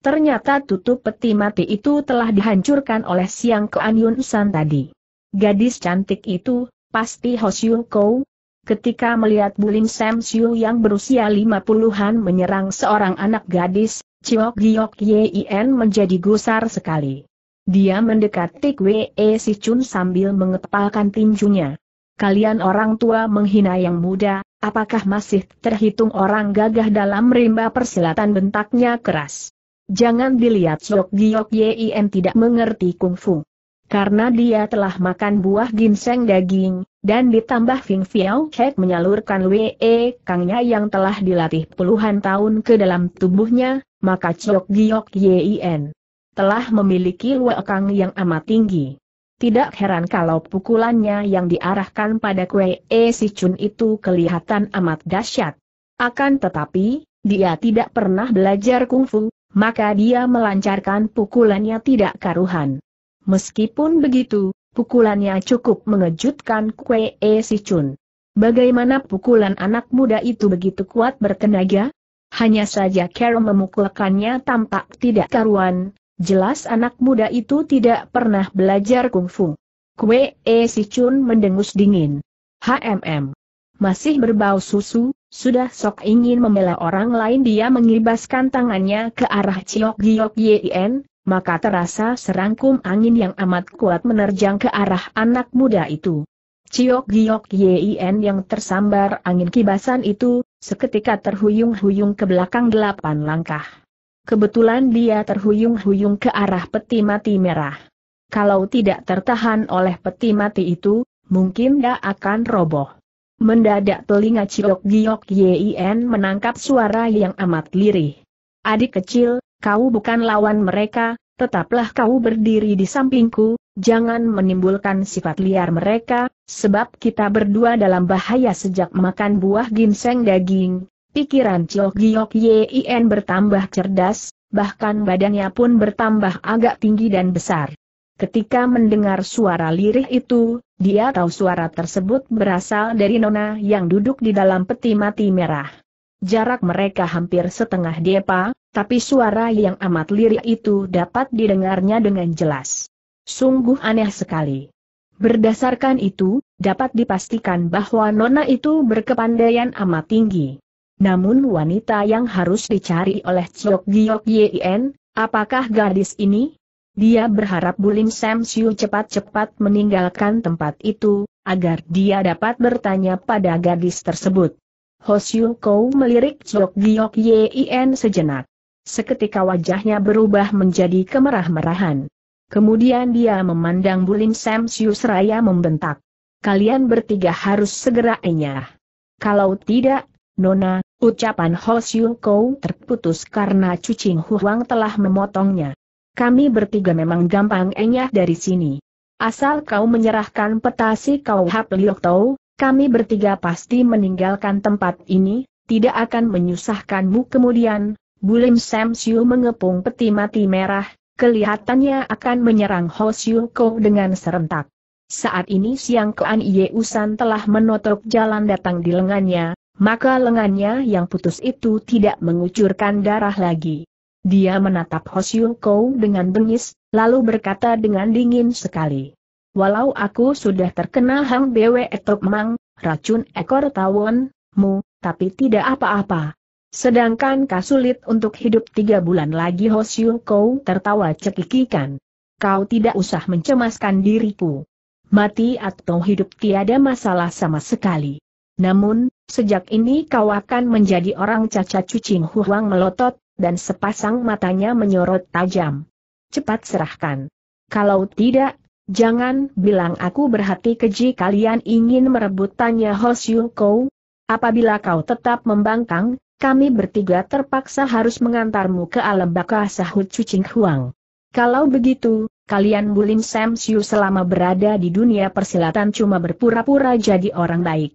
Ternyata tutup peti mati itu telah dihancurkan oleh siang Kean Yun San tadi. Gadis cantik itu, pasti Hoshyu Kou. Ketika melihat Bulim Sam Siu yang berusia 50-an menyerang seorang anak gadis, Chiok Giok Yien menjadi gusar sekali. Dia mendekati Kwee Si Chun sambil mengepalkan tinjunya kalian orang tua menghina yang muda, apakah masih terhitung orang gagah dalam rimba persilatan bentaknya keras. Jangan dilihat Sok Giok Yin tidak mengerti kungfu. Karena dia telah makan buah ginseng daging, dan ditambah Fing Fiao Kek menyalurkan WE Kangnya yang telah dilatih puluhan tahun ke dalam tubuhnya, maka Chok Giok Yin telah memiliki Wee Kang yang amat tinggi. Tidak heran kalau pukulannya yang diarahkan pada Kue E si Chun itu kelihatan amat dahsyat. Akan tetapi, dia tidak pernah belajar kungfu, maka dia melancarkan pukulannya tidak karuhan. Meskipun begitu, pukulannya cukup mengejutkan Kue E si Chun. Bagaimana pukulan anak muda itu begitu kuat bertenaga? Hanya saja Carol memukulkannya tampak tidak karuan, Jelas anak muda itu tidak pernah belajar kungfu. Kue E si Chun mendengus dingin. HMM. Masih berbau susu, sudah sok ingin membela orang lain dia mengibaskan tangannya ke arah Ciok Giok Yin, maka terasa serangkum angin yang amat kuat menerjang ke arah anak muda itu. Ciok Giok Yin yang tersambar angin kibasan itu, seketika terhuyung-huyung ke belakang delapan langkah. Kebetulan dia terhuyung-huyung ke arah peti mati merah. Kalau tidak tertahan oleh peti mati itu, mungkin dia akan roboh. Mendadak telinga Ciok Giok Yin menangkap suara yang amat lirih. Adik kecil, kau bukan lawan mereka, tetaplah kau berdiri di sampingku, jangan menimbulkan sifat liar mereka, sebab kita berdua dalam bahaya sejak makan buah ginseng daging, Pikiran Chio Giok Yien bertambah cerdas, bahkan badannya pun bertambah agak tinggi dan besar. Ketika mendengar suara lirih itu, dia tahu suara tersebut berasal dari Nona yang duduk di dalam peti mati merah. Jarak mereka hampir setengah depa, tapi suara yang amat lirih itu dapat didengarnya dengan jelas. Sungguh aneh sekali. Berdasarkan itu, dapat dipastikan bahwa Nona itu berkepandaian amat tinggi. Namun wanita yang harus dicari oleh Chok Giok Yin, apakah gadis ini? Dia berharap Bulim Sam Siu cepat-cepat meninggalkan tempat itu, agar dia dapat bertanya pada gadis tersebut. Siu Kou melirik Chok Giok Yin sejenak. Seketika wajahnya berubah menjadi kemerah-merahan. Kemudian dia memandang Bulim Sam Siu seraya membentak. Kalian bertiga harus segera enyah. Kalau tidak, Nona, ucapan Hosyu Kou terputus karena Cucing Huang telah memotongnya. Kami bertiga memang gampang enyah dari sini. Asal kau menyerahkan petasi kau Hap Liok Tau, kami bertiga pasti meninggalkan tempat ini, tidak akan menyusahkanmu kemudian. Bulim Sam Siu mengepung peti mati merah, kelihatannya akan menyerang Hosyu Kou dengan serentak. Saat ini Siang Kuan Ye telah menotok jalan datang di lengannya, maka lengannya yang putus itu tidak mengucurkan darah lagi. Dia menatap Hosyung Kou dengan bengis, lalu berkata dengan dingin sekali. Walau aku sudah terkena Hang Bwe Etok Mang, racun ekor tawon, mu, tapi tidak apa-apa. Sedangkan kau sulit untuk hidup tiga bulan lagi Hosyung Kou tertawa cekikikan. Kau tidak usah mencemaskan diriku. Mati atau hidup tiada masalah sama sekali. Namun, sejak ini kau akan menjadi orang cacat cucing huang melotot, dan sepasang matanya menyorot tajam. Cepat serahkan. Kalau tidak, jangan bilang aku berhati keji kalian ingin merebut tanya Hosyu Kou. Apabila kau tetap membangkang, kami bertiga terpaksa harus mengantarmu ke alam baka sahut cucing huang. Kalau begitu, kalian bulim Sam Siu selama berada di dunia persilatan cuma berpura-pura jadi orang baik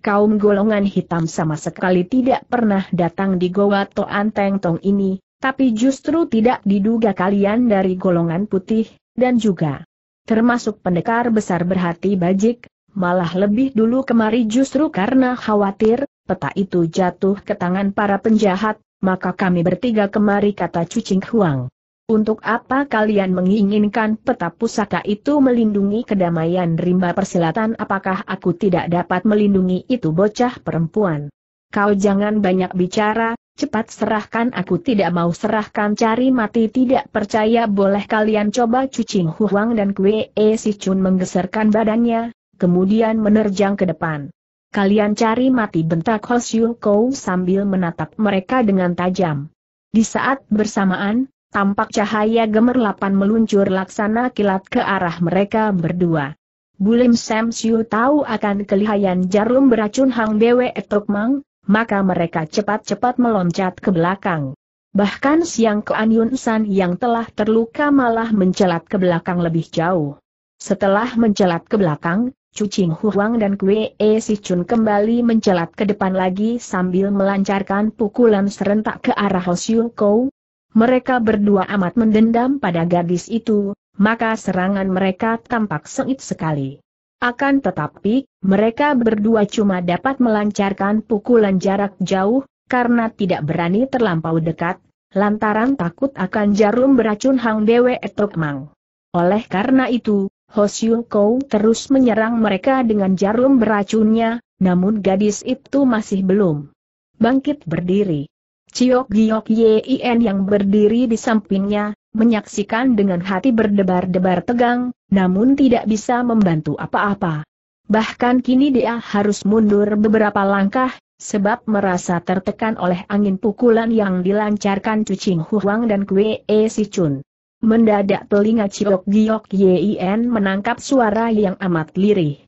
kaum golongan hitam sama sekali tidak pernah datang di Goa Toan Teng Tong ini, tapi justru tidak diduga kalian dari golongan putih, dan juga termasuk pendekar besar berhati bajik, malah lebih dulu kemari justru karena khawatir, peta itu jatuh ke tangan para penjahat, maka kami bertiga kemari kata Cucing Huang. Untuk apa kalian menginginkan peta pusaka itu melindungi kedamaian rimba persilatan apakah aku tidak dapat melindungi itu bocah perempuan? Kau jangan banyak bicara, cepat serahkan aku tidak mau serahkan cari mati tidak percaya boleh kalian coba cucing huang dan kue e si Chun menggeserkan badannya, kemudian menerjang ke depan. Kalian cari mati bentak Hoshio Kou sambil menatap mereka dengan tajam. Di saat bersamaan, Tampak cahaya gemerlapan meluncur laksana kilat ke arah mereka berdua. Bulim Sam Siu tahu akan kelihayan jarum beracun Hang Dewe Etruk Mang, maka mereka cepat-cepat meloncat ke belakang. Bahkan siang An Yun San yang telah terluka malah mencelat ke belakang lebih jauh. Setelah mencelat ke belakang, Cucing Huang dan Kue E Si Chun kembali mencelat ke depan lagi sambil melancarkan pukulan serentak ke arah Hosiu Kou, mereka berdua amat mendendam pada gadis itu, maka serangan mereka tampak sengit sekali. Akan tetapi, mereka berdua cuma dapat melancarkan pukulan jarak jauh, karena tidak berani terlampau dekat, lantaran takut akan jarum beracun Hang Dewe Etok Mang. Oleh karena itu, Hosyul Kou terus menyerang mereka dengan jarum beracunnya, namun gadis itu masih belum bangkit berdiri. Ciok Giok Yin yang berdiri di sampingnya, menyaksikan dengan hati berdebar-debar tegang, namun tidak bisa membantu apa-apa. Bahkan kini dia harus mundur beberapa langkah, sebab merasa tertekan oleh angin pukulan yang dilancarkan Cucing Huang dan Kwe E Si Chun. Mendadak telinga Ciok Giok Yin menangkap suara yang amat lirih.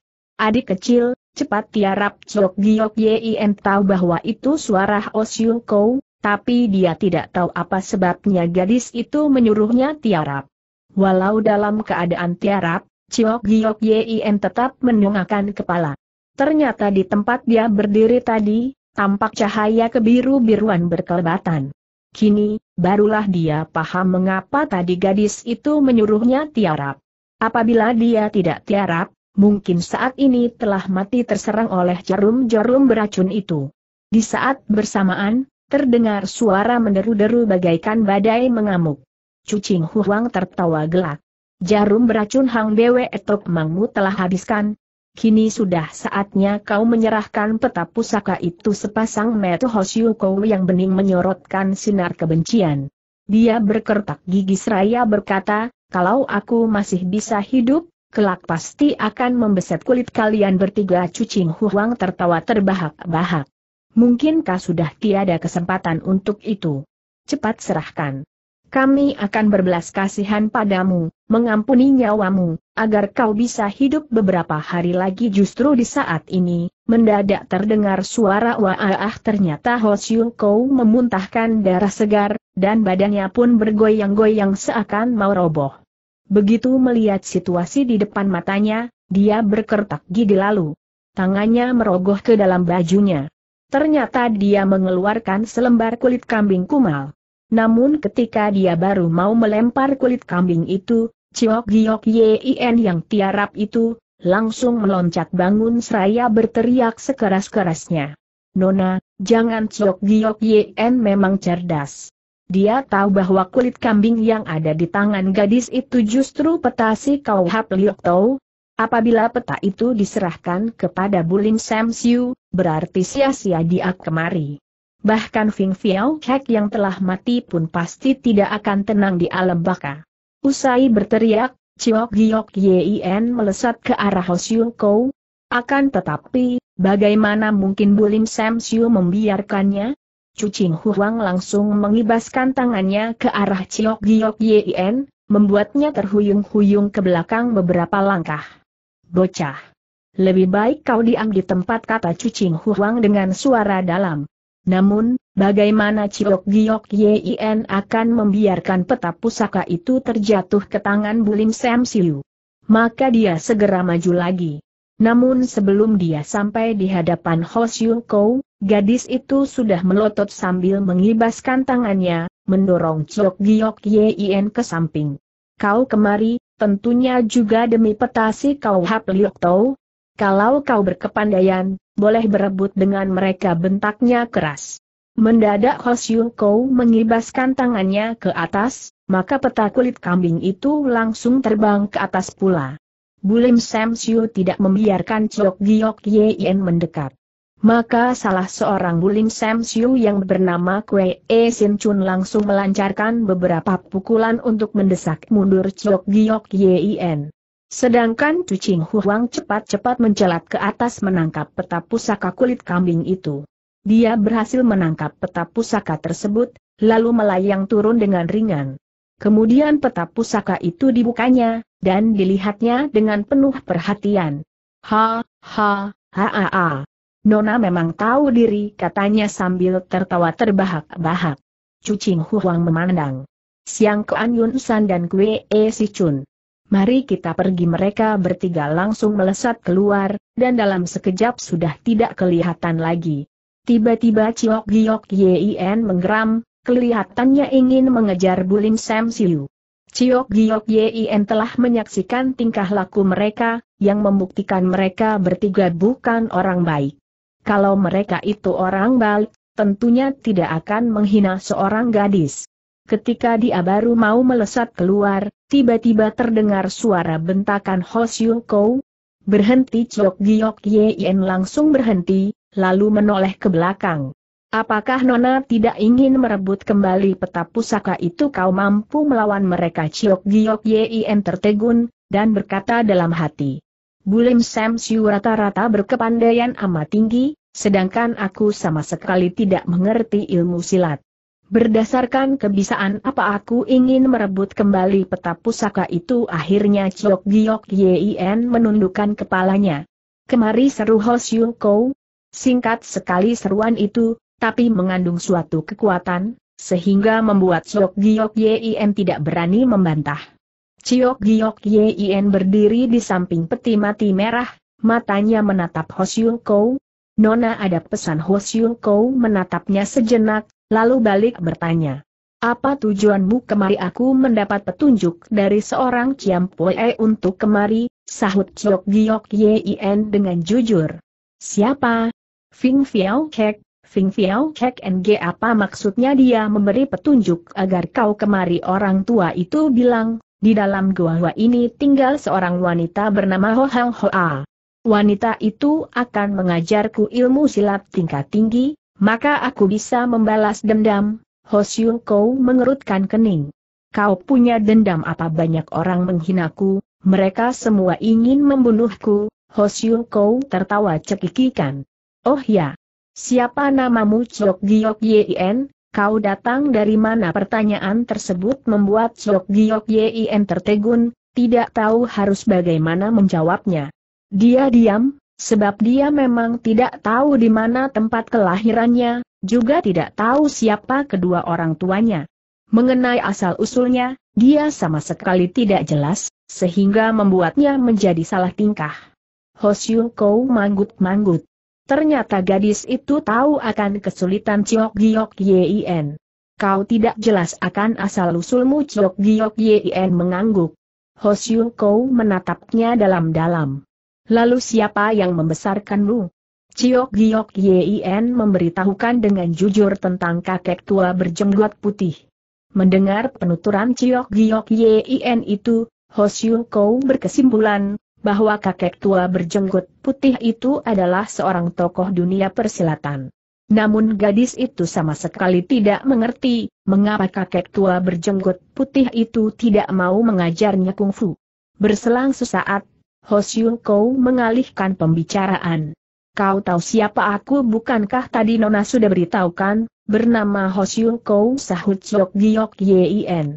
Adik kecil, cepat tiarap Ciok Giok Yin tahu bahwa itu suara Osiu oh Kou, tapi dia tidak tahu apa sebabnya gadis itu menyuruhnya tiarap. Walau dalam keadaan tiarap, Ciok Giok Yim tetap mendongakkan kepala. Ternyata di tempat dia berdiri tadi, tampak cahaya kebiru-biruan berkelebatan. Kini, barulah dia paham mengapa tadi gadis itu menyuruhnya tiarap. Apabila dia tidak tiarap, mungkin saat ini telah mati terserang oleh jarum-jarum beracun itu. Di saat bersamaan, Terdengar suara menderu-deru bagaikan badai mengamuk. Cucing Huang tertawa gelak. Jarum beracun Hang Bwe Etok Mangmu telah habiskan. Kini sudah saatnya kau menyerahkan peta pusaka itu sepasang metu Hoshiu Kou yang bening menyorotkan sinar kebencian. Dia berkertak gigi seraya berkata, kalau aku masih bisa hidup, kelak pasti akan membeset kulit kalian bertiga cucing Huang tertawa terbahak-bahak mungkinkah sudah tiada kesempatan untuk itu? Cepat serahkan. Kami akan berbelas kasihan padamu, mengampuni nyawamu, agar kau bisa hidup beberapa hari lagi justru di saat ini, mendadak terdengar suara waah ternyata Ho Siung Kou memuntahkan darah segar, dan badannya pun bergoyang-goyang seakan mau roboh. Begitu melihat situasi di depan matanya, dia berkertak gigi lalu. Tangannya merogoh ke dalam bajunya. Ternyata dia mengeluarkan selembar kulit kambing kumal. Namun ketika dia baru mau melempar kulit kambing itu, Ciok Giok Yien yang tiarap itu, langsung meloncat bangun seraya berteriak sekeras-kerasnya. Nona, jangan Ciok Giok Yien memang cerdas. Dia tahu bahwa kulit kambing yang ada di tangan gadis itu justru petasi kau Hap Liok Tau, Apabila peta itu diserahkan kepada Bulim Sam Siu, berarti sia-sia dia kemari. Bahkan Fing Fiao Kek yang telah mati pun pasti tidak akan tenang di alam baka. Usai berteriak, Chiok Giok Yien melesat ke arah Hosiu Kou. Akan tetapi, bagaimana mungkin Bulim Sam Siu membiarkannya? Cucing Huang langsung mengibaskan tangannya ke arah Chiok Giok Yien, membuatnya terhuyung-huyung ke belakang beberapa langkah bocah. Lebih baik kau diam di tempat kata cucing huang dengan suara dalam. Namun, bagaimana Ciok Giok Yin akan membiarkan peta pusaka itu terjatuh ke tangan Bulim Sam Siu? Maka dia segera maju lagi. Namun sebelum dia sampai di hadapan Ho Siu Kou, gadis itu sudah melotot sambil mengibaskan tangannya, mendorong Ciok Giok Yin ke samping. Kau kemari, tentunya juga demi petasi kau Hap Liok Tau. Kalau kau berkepandaian, boleh berebut dengan mereka bentaknya keras. Mendadak Hoshio Kou mengibaskan tangannya ke atas, maka peta kulit kambing itu langsung terbang ke atas pula. Bulim Sam Siu tidak membiarkan Chok Giok Yen mendekat. Maka salah seorang Bulim Sam Siu yang bernama Kwe E Sin Chun langsung melancarkan beberapa pukulan untuk mendesak mundur Chok Giok Yin. Sedangkan Chu Ching Huang cepat-cepat mencelat ke atas menangkap peta pusaka kulit kambing itu. Dia berhasil menangkap peta pusaka tersebut, lalu melayang turun dengan ringan. Kemudian peta pusaka itu dibukanya, dan dilihatnya dengan penuh perhatian. Ha, ha, ha, ha, ha. Nona memang tahu diri katanya sambil tertawa terbahak-bahak. Cucing Huang memandang. Siang Kean Yun San dan Kue E Si Chun. Mari kita pergi mereka bertiga langsung melesat keluar, dan dalam sekejap sudah tidak kelihatan lagi. Tiba-tiba Ciok Giok Yin menggeram, kelihatannya ingin mengejar Bulim Sam Siu. Ciok Giok Yin telah menyaksikan tingkah laku mereka, yang membuktikan mereka bertiga bukan orang baik. Kalau mereka itu orang baik, tentunya tidak akan menghina seorang gadis. Ketika dia baru mau melesat keluar, tiba-tiba terdengar suara bentakan Hosyu Kou. Berhenti Chok Giok Yen langsung berhenti, lalu menoleh ke belakang. Apakah Nona tidak ingin merebut kembali peta pusaka itu kau mampu melawan mereka Chok Giok Yen tertegun, dan berkata dalam hati. Bulim Siu rata-rata berkepandaian amat tinggi, sedangkan aku sama sekali tidak mengerti ilmu silat. Berdasarkan kebisaan apa aku ingin merebut kembali peta pusaka itu akhirnya Chok Giok Yien menundukkan kepalanya. Kemari seru Ho Siu Kou. Singkat sekali seruan itu, tapi mengandung suatu kekuatan, sehingga membuat Chok Giok Yien tidak berani membantah. Ciok Giok Yin berdiri di samping peti mati merah, matanya menatap Hosyu Kou. Nona ada pesan Hosyu Kou menatapnya sejenak, lalu balik bertanya. Apa tujuanmu kemari aku mendapat petunjuk dari seorang Ciam Pue untuk kemari, sahut Ciok Giok Yin dengan jujur. Siapa? Fing Fiao Kek, Fing Fiao Kek NG apa maksudnya dia memberi petunjuk agar kau kemari orang tua itu bilang, di dalam gua gua ini tinggal seorang wanita bernama Ho Hang Hoa. Wanita itu akan mengajarku ilmu silat tingkat tinggi, maka aku bisa membalas dendam. Ho Siu Kou mengerutkan kening. Kau punya dendam apa banyak orang menghinaku, mereka semua ingin membunuhku, Ho Siu Kou tertawa cekikikan. Oh ya, siapa namamu Chok Giok Yen? Kau datang dari mana pertanyaan tersebut membuat Sok Giok Yien tertegun, tidak tahu harus bagaimana menjawabnya. Dia diam, sebab dia memang tidak tahu di mana tempat kelahirannya, juga tidak tahu siapa kedua orang tuanya. Mengenai asal-usulnya, dia sama sekali tidak jelas, sehingga membuatnya menjadi salah tingkah. Hosyu Kou manggut-manggut. Ternyata gadis itu tahu akan kesulitan Ciok Giok Yien. Kau tidak jelas akan asal-usulmu Ciok Giok Yien mengangguk. Hosyu Kou menatapnya dalam-dalam. Lalu siapa yang membesarkanmu? Ciok Giok Yien memberitahukan dengan jujur tentang kakek tua berjenggot putih. Mendengar penuturan Ciok Giok Yien itu, Hosyu Kou berkesimpulan, bahwa kakek tua berjenggot putih itu adalah seorang tokoh dunia persilatan. Namun gadis itu sama sekali tidak mengerti, mengapa kakek tua berjenggot putih itu tidak mau mengajarnya kungfu. Berselang sesaat, Hosyul Kou mengalihkan pembicaraan. Kau tahu siapa aku bukankah tadi Nona sudah beritahukan, bernama Hosyul Kou sahut Jok Giyok Yien.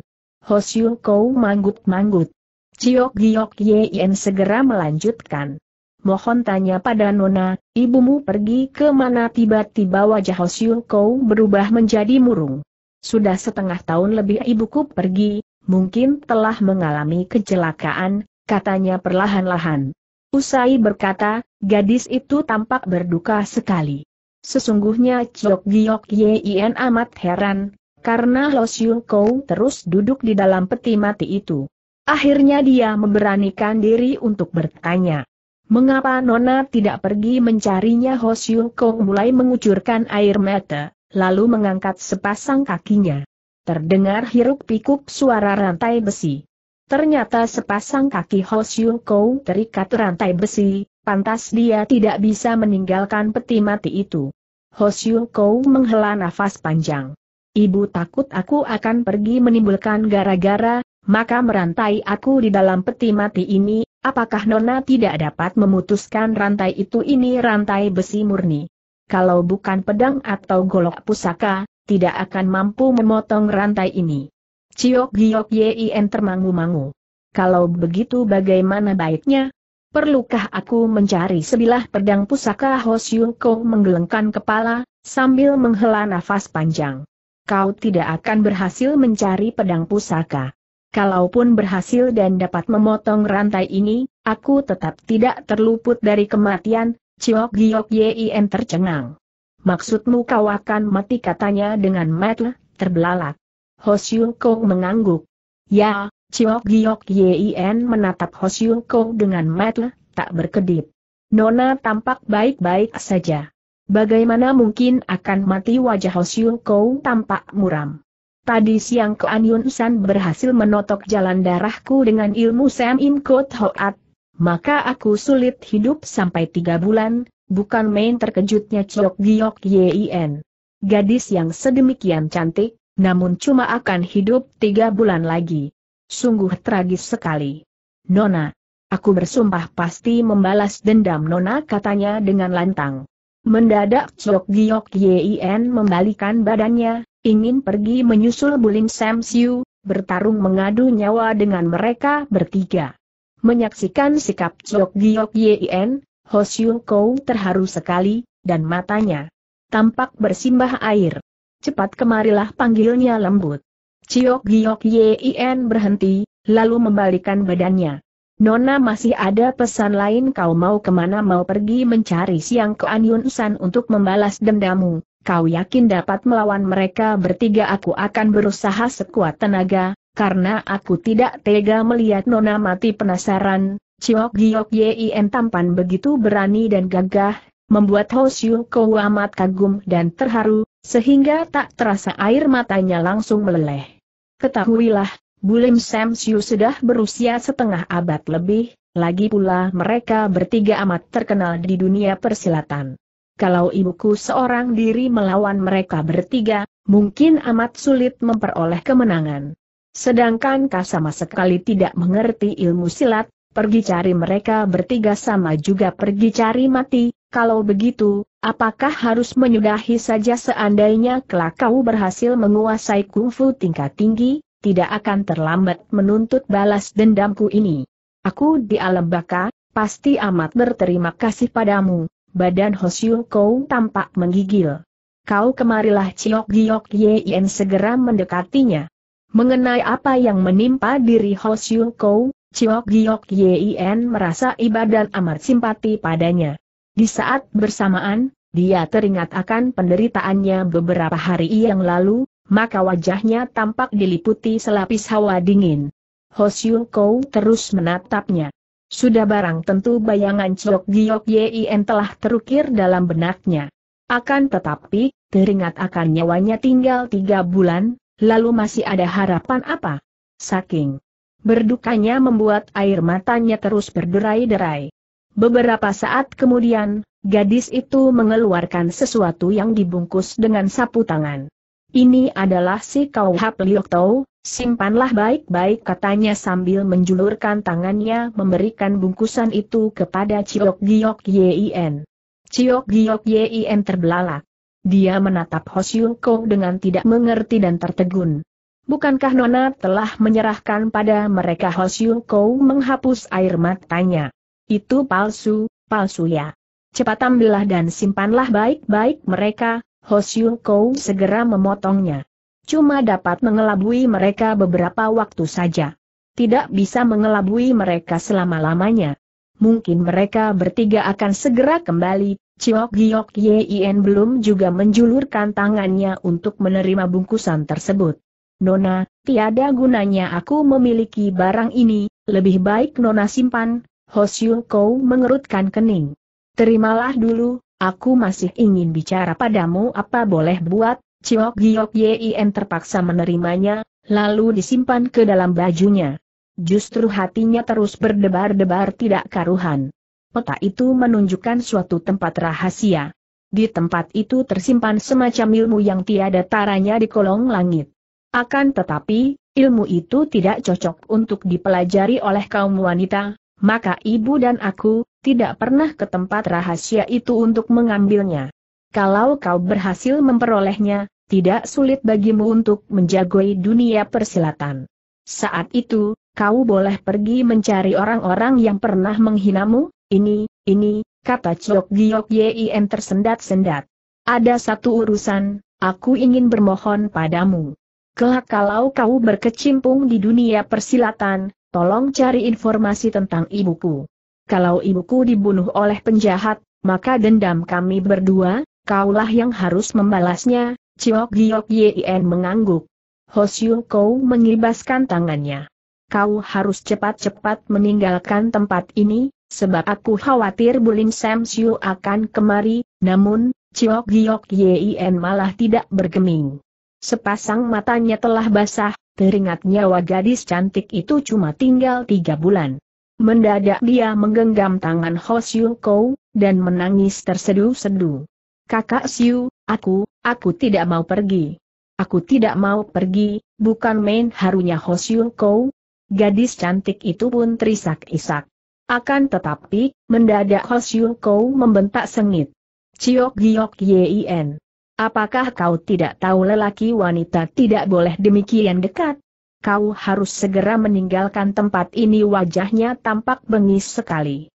Hosyul Kou manggut-manggut. Ciok Giok Yen segera melanjutkan. Mohon tanya pada Nona, ibumu pergi ke mana tiba-tiba wajah Hosyu Kou berubah menjadi murung. Sudah setengah tahun lebih ibuku pergi, mungkin telah mengalami kecelakaan, katanya perlahan-lahan. Usai berkata, gadis itu tampak berduka sekali. Sesungguhnya Ciok Giok Yen amat heran, karena Hosyu Kou terus duduk di dalam peti mati itu. Akhirnya dia memberanikan diri untuk bertanya. Mengapa Nona tidak pergi mencarinya Ho Siung Kong mulai mengucurkan air mata, lalu mengangkat sepasang kakinya. Terdengar hiruk pikuk suara rantai besi. Ternyata sepasang kaki Ho Siung Kong terikat rantai besi, pantas dia tidak bisa meninggalkan peti mati itu. Ho Siung Kong menghela nafas panjang. Ibu takut aku akan pergi menimbulkan gara-gara, maka merantai aku di dalam peti mati ini, apakah Nona tidak dapat memutuskan rantai itu ini rantai besi murni? Kalau bukan pedang atau golok pusaka, tidak akan mampu memotong rantai ini. Ciok giok yin termangu-mangu. Kalau begitu bagaimana baiknya? Perlukah aku mencari sebilah pedang pusaka Hosyung Ko menggelengkan kepala, sambil menghela nafas panjang. Kau tidak akan berhasil mencari pedang pusaka kalaupun berhasil dan dapat memotong rantai ini, aku tetap tidak terluput dari kematian, Ciok Giok Yien tercengang. Maksudmu kau akan mati katanya dengan mata terbelalak. Hosyu Ko mengangguk. Ya, Ciok Giok Yien menatap Hosyu Ko dengan mata tak berkedip. Nona tampak baik-baik saja. Bagaimana mungkin akan mati wajah Hosyu Ko tampak muram. Tadi siang Kuan Yun San berhasil menotok jalan darahku dengan ilmu Sam Im Kot Hoat. Maka aku sulit hidup sampai tiga bulan, bukan main terkejutnya Chok Giok Yin. Gadis yang sedemikian cantik, namun cuma akan hidup tiga bulan lagi. Sungguh tragis sekali. Nona, aku bersumpah pasti membalas dendam Nona katanya dengan lantang. Mendadak Chok Giok Yin membalikan badannya, ingin pergi menyusul Bulim Sam Siu, bertarung mengadu nyawa dengan mereka bertiga. Menyaksikan sikap Chok Giok Yien, Ho Siu Kou terharu sekali, dan matanya tampak bersimbah air. Cepat kemarilah panggilnya lembut. Ciok Giok Yien berhenti, lalu membalikan badannya. Nona masih ada pesan lain kau mau kemana mau pergi mencari siang ke Anyun San untuk membalas dendamu, kau yakin dapat melawan mereka bertiga aku akan berusaha sekuat tenaga, karena aku tidak tega melihat Nona mati penasaran, Ciok Giok Yien tampan begitu berani dan gagah, membuat Ho Siu Kou amat kagum dan terharu, sehingga tak terasa air matanya langsung meleleh. Ketahuilah, Bulim Sam Siu sudah berusia setengah abad lebih, lagi pula mereka bertiga amat terkenal di dunia persilatan kalau ibuku seorang diri melawan mereka bertiga, mungkin amat sulit memperoleh kemenangan. Sedangkan kau sama sekali tidak mengerti ilmu silat, pergi cari mereka bertiga sama juga pergi cari mati, kalau begitu, apakah harus menyudahi saja seandainya kelak kau berhasil menguasai kungfu tingkat tinggi, tidak akan terlambat menuntut balas dendamku ini. Aku di alam baka, pasti amat berterima kasih padamu badan Hosyu Kou tampak menggigil. Kau kemarilah Ciok Giok Yen segera mendekatinya. Mengenai apa yang menimpa diri Hosyu Kou, Ciok Giok Yen merasa ibadan amat simpati padanya. Di saat bersamaan, dia teringat akan penderitaannya beberapa hari yang lalu, maka wajahnya tampak diliputi selapis hawa dingin. Hosyu Kou terus menatapnya. Sudah barang tentu bayangan Chok Giok Yien telah terukir dalam benaknya. Akan tetapi, teringat akan nyawanya tinggal tiga bulan, lalu masih ada harapan apa? Saking berdukanya membuat air matanya terus berderai-derai. Beberapa saat kemudian, gadis itu mengeluarkan sesuatu yang dibungkus dengan sapu tangan. Ini adalah si kau hap Liok Tau, Simpanlah baik-baik katanya sambil menjulurkan tangannya memberikan bungkusan itu kepada Ciok Giok Yien. Ciok Giok Yien terbelalak. Dia menatap Hosyul Kong dengan tidak mengerti dan tertegun. Bukankah Nona telah menyerahkan pada mereka Hosyul Kong menghapus air matanya? Itu palsu, palsu ya. Cepat ambillah dan simpanlah baik-baik mereka, Hosyul Kong segera memotongnya. Cuma dapat mengelabui mereka beberapa waktu saja. Tidak bisa mengelabui mereka selama-lamanya. Mungkin mereka bertiga akan segera kembali. Ciok Giok Yin belum juga menjulurkan tangannya untuk menerima bungkusan tersebut. Nona, tiada gunanya aku memiliki barang ini, lebih baik Nona simpan, Hosyu Kou mengerutkan kening. Terimalah dulu, aku masih ingin bicara padamu apa boleh buat, Ciok Giok Yin terpaksa menerimanya, lalu disimpan ke dalam bajunya. Justru hatinya terus berdebar-debar tidak karuhan. Peta itu menunjukkan suatu tempat rahasia. Di tempat itu tersimpan semacam ilmu yang tiada taranya di kolong langit. Akan tetapi, ilmu itu tidak cocok untuk dipelajari oleh kaum wanita, maka ibu dan aku, tidak pernah ke tempat rahasia itu untuk mengambilnya. Kalau kau berhasil memperolehnya, tidak sulit bagimu untuk menjagoi dunia persilatan. Saat itu, kau boleh pergi mencari orang-orang yang pernah menghinamu, ini, ini, kata Chok Giok Yien tersendat-sendat. Ada satu urusan, aku ingin bermohon padamu. Kelak kalau kau berkecimpung di dunia persilatan, tolong cari informasi tentang ibuku. Kalau ibuku dibunuh oleh penjahat, maka dendam kami berdua, kaulah yang harus membalasnya, Ciok Giok Yien mengangguk. Hosyu Kou mengibaskan tangannya. Kau harus cepat-cepat meninggalkan tempat ini, sebab aku khawatir Bulim Sam Siu akan kemari, namun, Ciok Giok Yien malah tidak bergeming. Sepasang matanya telah basah, teringatnya nyawa gadis cantik itu cuma tinggal tiga bulan. Mendadak dia menggenggam tangan Hosyu Kou, dan menangis terseduh-seduh. Kakak Siu, aku, aku tidak mau pergi. Aku tidak mau pergi, bukan main harunya Hosyul Kou. Gadis cantik itu pun terisak-isak. Akan tetapi, mendadak Hosyul Kou membentak sengit. Ciok Giok Yien, Apakah kau tidak tahu lelaki wanita tidak boleh demikian dekat? Kau harus segera meninggalkan tempat ini wajahnya tampak bengis sekali.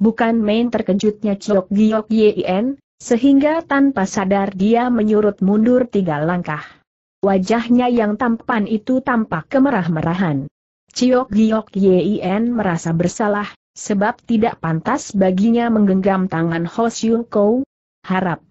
Bukan main terkejutnya Ciok Giok Yien? Sehingga tanpa sadar dia menyurut mundur tiga langkah. Wajahnya yang tampan itu tampak kemerah-merahan. Ciok Giok Yien merasa bersalah, sebab tidak pantas baginya menggenggam tangan Ho Siu Kou. Harap.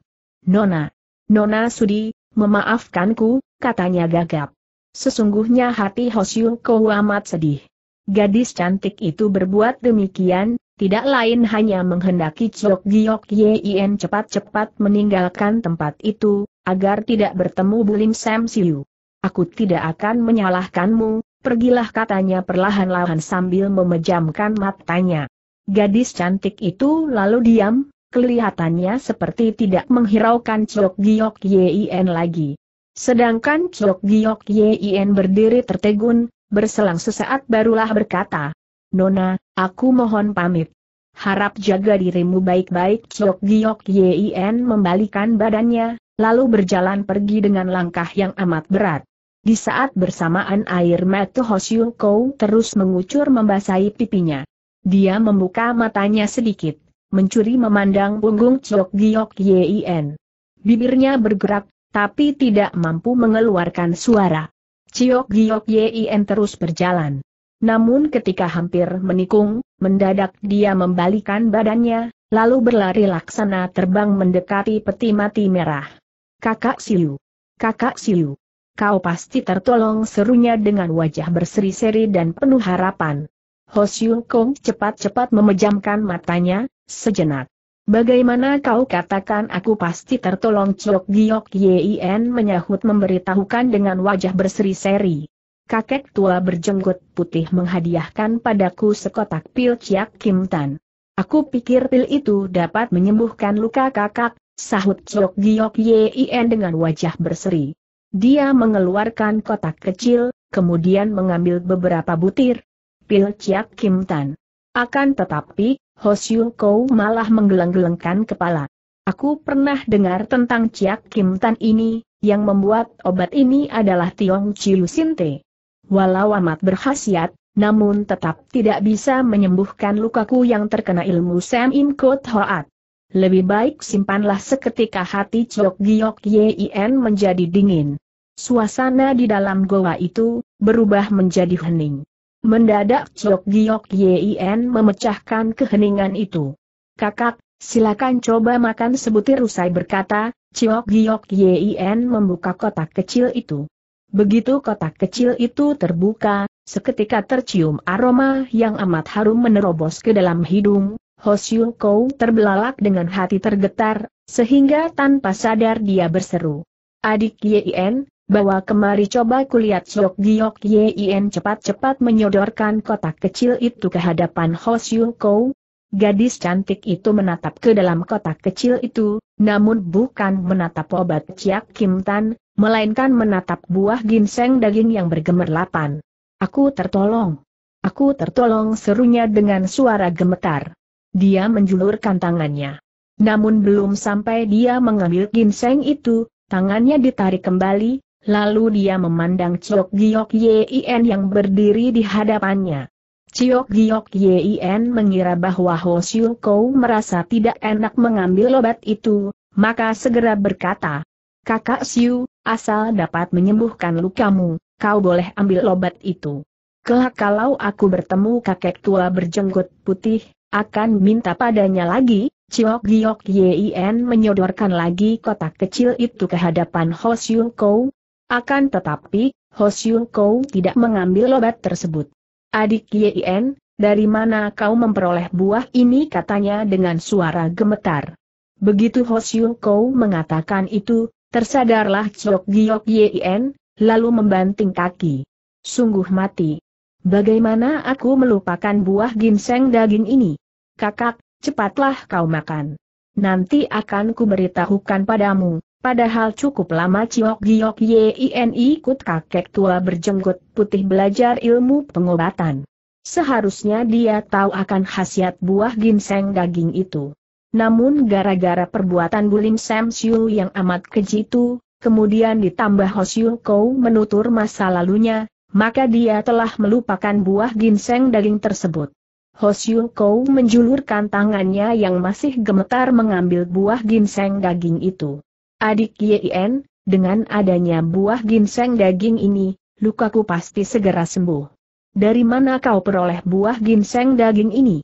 Nona. Nona Sudi, memaafkanku, katanya gagap. Sesungguhnya hati Ho Siu Kou amat sedih. Gadis cantik itu berbuat demikian, tidak lain hanya menghendaki Chok Giok Yien cepat-cepat meninggalkan tempat itu, agar tidak bertemu Bulim Sam Siu. Aku tidak akan menyalahkanmu, pergilah katanya perlahan-lahan sambil memejamkan matanya. Gadis cantik itu lalu diam, kelihatannya seperti tidak menghiraukan Chok Giok Yien lagi. Sedangkan Chok Giok Yien berdiri tertegun, berselang sesaat barulah berkata, Nona, aku mohon pamit. Harap jaga dirimu baik-baik. Chok Giok Yien membalikan badannya, lalu berjalan pergi dengan langkah yang amat berat. Di saat bersamaan air mata Hosyu Kou terus mengucur membasahi pipinya. Dia membuka matanya sedikit, mencuri memandang punggung Chok Giok Yien. Bibirnya bergerak, tapi tidak mampu mengeluarkan suara. Chok Giok Yien terus berjalan. Namun ketika hampir menikung, mendadak dia membalikan badannya, lalu berlari laksana terbang mendekati peti mati merah. Kakak Siu! Kakak Siu! Kau pasti tertolong serunya dengan wajah berseri-seri dan penuh harapan. Siu Kong cepat-cepat memejamkan matanya, sejenak. Bagaimana kau katakan aku pasti tertolong Chok Giok Yin menyahut memberitahukan dengan wajah berseri-seri kakek tua berjenggot putih menghadiahkan padaku sekotak pil Ciak Kim Tan. Aku pikir pil itu dapat menyembuhkan luka kakak, sahut Ciok Giok Yien dengan wajah berseri. Dia mengeluarkan kotak kecil, kemudian mengambil beberapa butir pil Ciak Kim Tan. Akan tetapi, Hosyul Kou malah menggeleng-gelengkan kepala. Aku pernah dengar tentang Ciak Kim Tan ini, yang membuat obat ini adalah Tiong Chiu Sinte walau amat berkhasiat, namun tetap tidak bisa menyembuhkan lukaku yang terkena ilmu Sam Im Kot Hoat. Lebih baik simpanlah seketika hati Chok Giok Yin menjadi dingin. Suasana di dalam goa itu, berubah menjadi hening. Mendadak Chok Giok Yin memecahkan keheningan itu. Kakak, silakan coba makan sebutir usai berkata, Chok Giok Yin membuka kotak kecil itu. Begitu kotak kecil itu terbuka, seketika tercium aroma yang amat harum menerobos ke dalam hidung, Hosyu Kou terbelalak dengan hati tergetar, sehingga tanpa sadar dia berseru. Adik Yien, bawa kemari coba kulihat Sok Giok Yien cepat-cepat menyodorkan kotak kecil itu ke hadapan Hosyu Kou. Gadis cantik itu menatap ke dalam kotak kecil itu, namun bukan menatap obat Ciak Kim Tan, melainkan menatap buah ginseng daging yang bergemerlapan. Aku tertolong. Aku tertolong serunya dengan suara gemetar. Dia menjulurkan tangannya. Namun belum sampai dia mengambil ginseng itu, tangannya ditarik kembali, lalu dia memandang Ciok Giok Yien yang berdiri di hadapannya. Ciok Giok Yien mengira bahwa Ho Siu Kou merasa tidak enak mengambil obat itu, maka segera berkata, Kakak Siu, asal dapat menyembuhkan lukamu, kau boleh ambil obat itu. Kelak kalau aku bertemu kakek tua berjenggot putih, akan minta padanya lagi, Ciok Giok Yien menyodorkan lagi kotak kecil itu ke hadapan Hosyu Kou. Akan tetapi, Hosyu Kou tidak mengambil obat tersebut. Adik Yien, dari mana kau memperoleh buah ini katanya dengan suara gemetar. Begitu Hosyu Kou mengatakan itu, Tersadarlah Chok Giok Yin, lalu membanting kaki. Sungguh mati. Bagaimana aku melupakan buah ginseng daging ini? Kakak, cepatlah kau makan. Nanti akan kuberitahukan padamu, Padahal cukup lama Ciok Giok Yin ikut kakek tua berjenggot putih belajar ilmu pengobatan. Seharusnya dia tahu akan khasiat buah ginseng daging itu. Namun gara-gara perbuatan Bulim Sam Siu yang amat keji itu, kemudian ditambah Ho Siu Kou menutur masa lalunya, maka dia telah melupakan buah ginseng daging tersebut. Ho Siu Kou menjulurkan tangannya yang masih gemetar mengambil buah ginseng daging itu. Adik Yien, dengan adanya buah ginseng daging ini, lukaku pasti segera sembuh. Dari mana kau peroleh buah ginseng daging ini?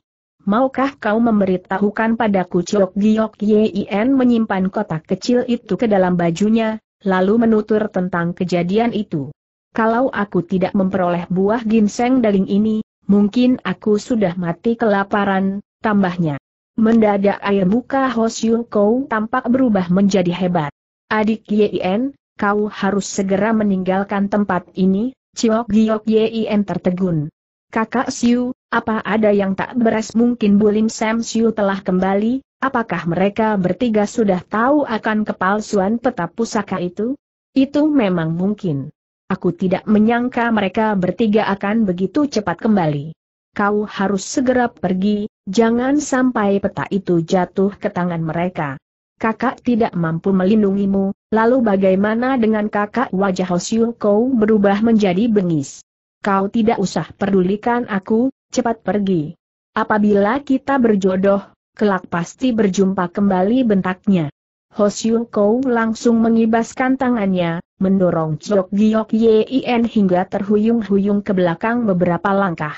Maukah kau memberitahukan padaku Chok Giok Yien menyimpan kotak kecil itu ke dalam bajunya, lalu menutur tentang kejadian itu. Kalau aku tidak memperoleh buah ginseng daling ini, mungkin aku sudah mati kelaparan, tambahnya. Mendadak air muka Hosyul Kou tampak berubah menjadi hebat. Adik Yien, kau harus segera meninggalkan tempat ini, Ciok Giok Yien tertegun. Kakak Siu, apa ada yang tak beres mungkin Bulim Sam Siu telah kembali, apakah mereka bertiga sudah tahu akan kepalsuan peta pusaka itu? Itu memang mungkin. Aku tidak menyangka mereka bertiga akan begitu cepat kembali. Kau harus segera pergi, jangan sampai peta itu jatuh ke tangan mereka. Kakak tidak mampu melindungimu, lalu bagaimana dengan kakak wajah Hosyu Kau berubah menjadi bengis? kau tidak usah pedulikan aku, cepat pergi. Apabila kita berjodoh, kelak pasti berjumpa kembali bentaknya. Hosyung Kou langsung mengibaskan tangannya, mendorong Chok Giok Yien hingga terhuyung-huyung ke belakang beberapa langkah.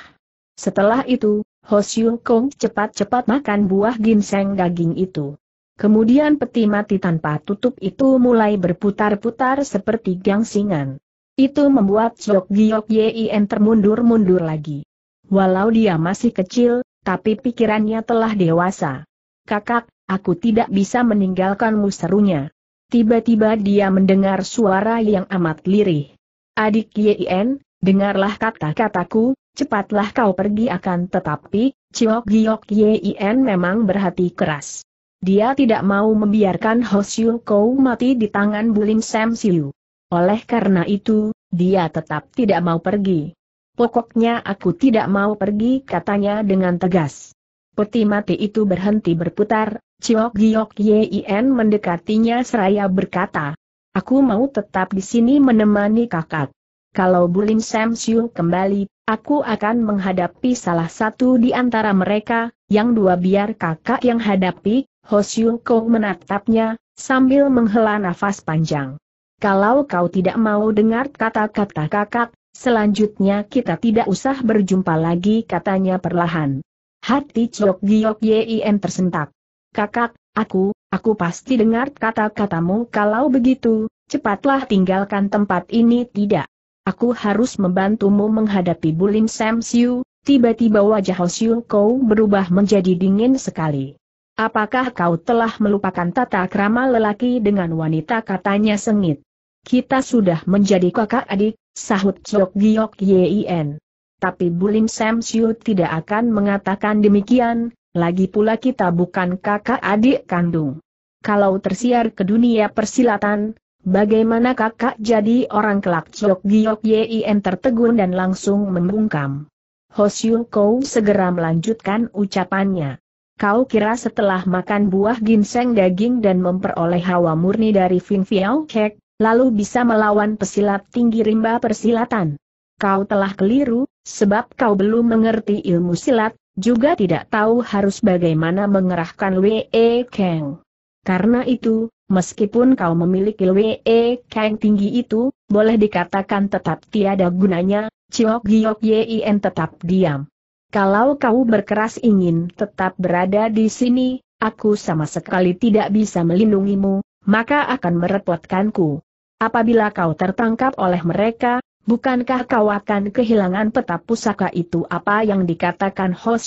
Setelah itu, Hosyung Kou cepat-cepat makan buah ginseng daging itu. Kemudian peti mati tanpa tutup itu mulai berputar-putar seperti gangsingan. Itu membuat Jok Giok Yien termundur-mundur lagi. Walau dia masih kecil, tapi pikirannya telah dewasa. Kakak, aku tidak bisa meninggalkanmu serunya. Tiba-tiba dia mendengar suara yang amat lirih. Adik Yien, dengarlah kata-kataku, cepatlah kau pergi akan tetapi, Jok Giok Yien memang berhati keras. Dia tidak mau membiarkan Ho Kou mati di tangan Bulim Sam Siu. Oleh karena itu, dia tetap tidak mau pergi. Pokoknya aku tidak mau pergi katanya dengan tegas. Peti mati itu berhenti berputar, Ciok Giok Yin mendekatinya seraya berkata, Aku mau tetap di sini menemani kakak. Kalau Bulim Sam Siu kembali, aku akan menghadapi salah satu di antara mereka, yang dua biar kakak yang hadapi, Ho Siu Kong menatapnya, sambil menghela nafas panjang. Kalau kau tidak mau dengar kata-kata kakak, selanjutnya kita tidak usah berjumpa lagi katanya perlahan. Hati Chok Giyok Yim tersentak. Kakak, aku, aku pasti dengar kata-katamu kalau begitu, cepatlah tinggalkan tempat ini tidak. Aku harus membantumu menghadapi Bulim Sam Siu, tiba-tiba wajah Hosiu Kou berubah menjadi dingin sekali. Apakah kau telah melupakan tata krama lelaki dengan wanita katanya sengit? Kita sudah menjadi kakak adik, sahut Chok Giok Yien. Tapi Bulim Sam Siu tidak akan mengatakan demikian, lagi pula kita bukan kakak adik kandung. Kalau tersiar ke dunia persilatan, bagaimana kakak jadi orang kelak Chok Giok Yien tertegun dan langsung membungkam. Siu Kou segera melanjutkan ucapannya. Kau kira setelah makan buah ginseng daging dan memperoleh hawa murni dari Fing Fiao Kek, lalu bisa melawan pesilat tinggi rimba persilatan. Kau telah keliru, sebab kau belum mengerti ilmu silat, juga tidak tahu harus bagaimana mengerahkan Wee Kang. Karena itu, meskipun kau memiliki Wee Kang tinggi itu, boleh dikatakan tetap tiada gunanya, Ciok Giok Yin tetap diam. Kalau kau berkeras ingin tetap berada di sini, aku sama sekali tidak bisa melindungimu, maka akan merepotkanku. Apabila kau tertangkap oleh mereka, bukankah kau akan kehilangan peta pusaka itu apa yang dikatakan Ho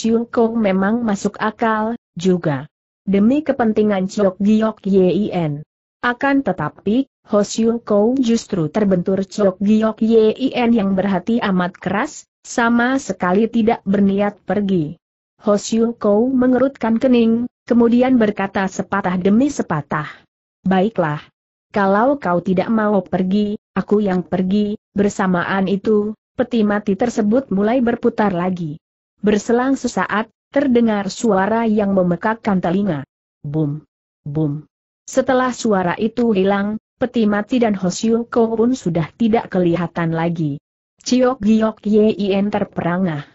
memang masuk akal, juga. Demi kepentingan Chok Giok Yin. Akan tetapi, Ho justru terbentur Chok Giok Yin yang berhati amat keras, sama sekali tidak berniat pergi. Ho mengerutkan kening, kemudian berkata sepatah demi sepatah. Baiklah, kalau kau tidak mau pergi, aku yang pergi, bersamaan itu, peti mati tersebut mulai berputar lagi. Berselang sesaat, terdengar suara yang memekakkan telinga. Bum! Bum! Setelah suara itu hilang, peti mati dan Hosyuko pun sudah tidak kelihatan lagi. Ciok Giok Yien terperangah.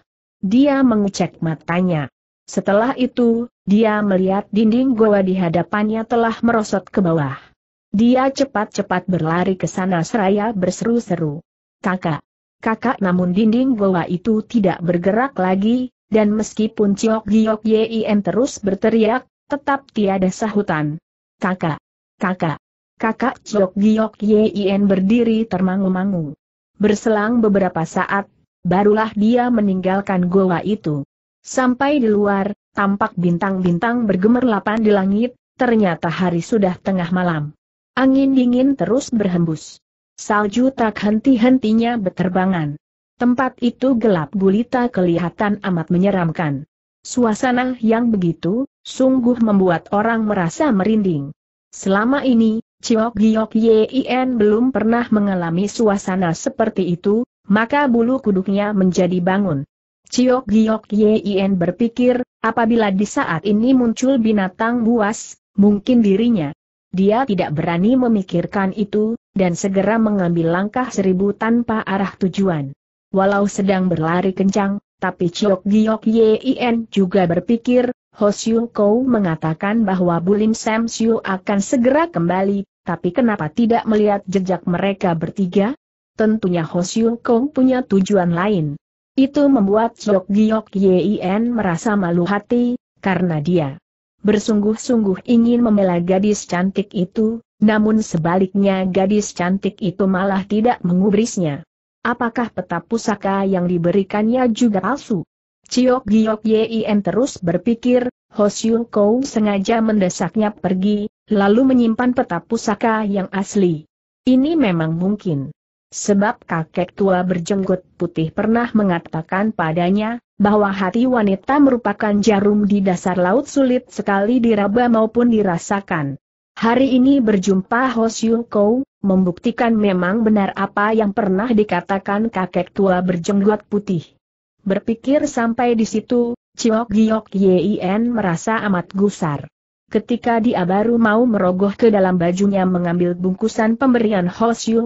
Dia mengecek matanya. Setelah itu, dia melihat dinding goa di hadapannya telah merosot ke bawah. Dia cepat-cepat berlari ke sana seraya berseru-seru. Kakak! Kakak namun dinding goa itu tidak bergerak lagi, dan meskipun Ciok Giok Yien terus berteriak, tetap tiada sahutan. Kakak! Kakak! Kakak Ciok Giok Yien berdiri termangu-mangu. Berselang beberapa saat, barulah dia meninggalkan goa itu. Sampai di luar, tampak bintang-bintang bergemerlapan di langit, ternyata hari sudah tengah malam. Angin dingin terus berhembus. Salju tak henti-hentinya berterbangan. Tempat itu gelap gulita kelihatan amat menyeramkan. Suasana yang begitu, sungguh membuat orang merasa merinding. Selama ini, Ciok Giok Yien belum pernah mengalami suasana seperti itu, maka bulu kuduknya menjadi bangun. Ciok Giok Yien berpikir, apabila di saat ini muncul binatang buas, mungkin dirinya dia tidak berani memikirkan itu, dan segera mengambil langkah seribu tanpa arah tujuan. Walau sedang berlari kencang, tapi Chiok Giok Yien juga berpikir, Ho Siung Kou mengatakan bahwa Bulim Sam Siu akan segera kembali, tapi kenapa tidak melihat jejak mereka bertiga? Tentunya Ho Siung Kou punya tujuan lain. Itu membuat Chiok Giok Yien merasa malu hati, karena dia bersungguh-sungguh ingin membela gadis cantik itu, namun sebaliknya gadis cantik itu malah tidak mengubrisnya. Apakah peta pusaka yang diberikannya juga palsu? Ciok Giok Yin terus berpikir, Hosyul Kou sengaja mendesaknya pergi, lalu menyimpan peta pusaka yang asli. Ini memang mungkin. Sebab kakek tua berjenggot putih pernah mengatakan padanya, bahwa hati wanita merupakan jarum di dasar laut sulit sekali diraba maupun dirasakan. Hari ini berjumpa Hosyu Kou, membuktikan memang benar apa yang pernah dikatakan kakek tua berjenggot putih. Berpikir sampai di situ, Chiok Giok Yien merasa amat gusar. Ketika dia baru mau merogoh ke dalam bajunya mengambil bungkusan pemberian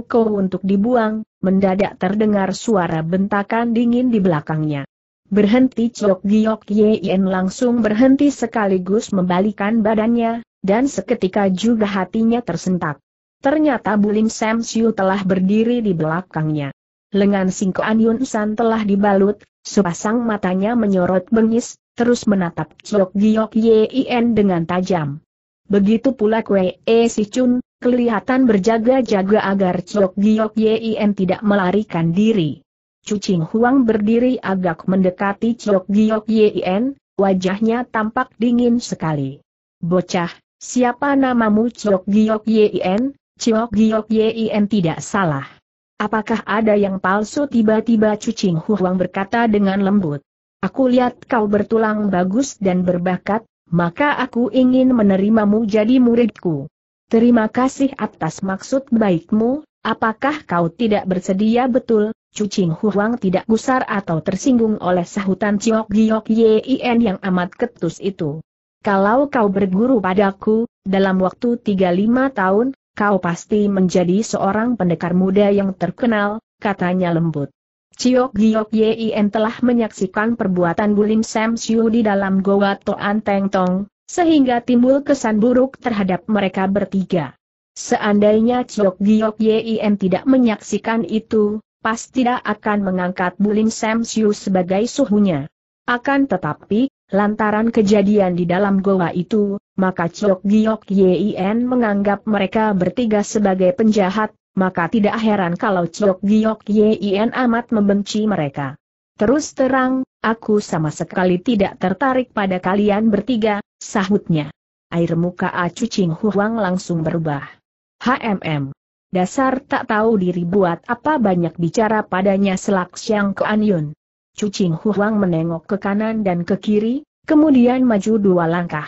Ko untuk dibuang, mendadak terdengar suara bentakan dingin di belakangnya. Berhenti Chok Giok Yen langsung berhenti sekaligus membalikan badannya, dan seketika juga hatinya tersentak. Ternyata Bulim Sam Siu telah berdiri di belakangnya. Lengan Singko An San telah dibalut, sepasang matanya menyorot bengis, terus menatap Chok Giok Yien dengan tajam. Begitu pula Kwe E Si Chun, kelihatan berjaga-jaga agar Chok Giok Yien tidak melarikan diri. Cucing Huang berdiri agak mendekati Chok Giok Yien, wajahnya tampak dingin sekali. Bocah, siapa namamu Chok Giok Yien? Chok Giok Yien tidak salah. Apakah ada yang palsu tiba-tiba Cucing Huang berkata dengan lembut. Aku lihat kau bertulang bagus dan berbakat, maka aku ingin menerimamu jadi muridku. Terima kasih atas maksud baikmu, apakah kau tidak bersedia betul? Cucing Huang tidak gusar atau tersinggung oleh sahutan Ciok Giok Yin yang amat ketus itu. Kalau kau berguru padaku, dalam waktu 35 tahun, Kau pasti menjadi seorang pendekar muda yang terkenal, katanya lembut. Ciok Giok Yin telah menyaksikan perbuatan Bulim Sam Siu di dalam Goa Toan Teng Tong, sehingga timbul kesan buruk terhadap mereka bertiga. Seandainya Ciok Giok Yin tidak menyaksikan itu, pasti tidak akan mengangkat Bulim Sam Siu sebagai suhunya. Akan tetapi, lantaran kejadian di dalam goa itu, maka Chok Giok Yin menganggap mereka bertiga sebagai penjahat, maka tidak heran kalau Chok Giok Yin amat membenci mereka. Terus terang, aku sama sekali tidak tertarik pada kalian bertiga, sahutnya. Air muka Acu Ching Huang langsung berubah. HMM. Dasar tak tahu diri buat apa banyak bicara padanya selak Siang ke Yun. Cucing Huang menengok ke kanan dan ke kiri, kemudian maju dua langkah.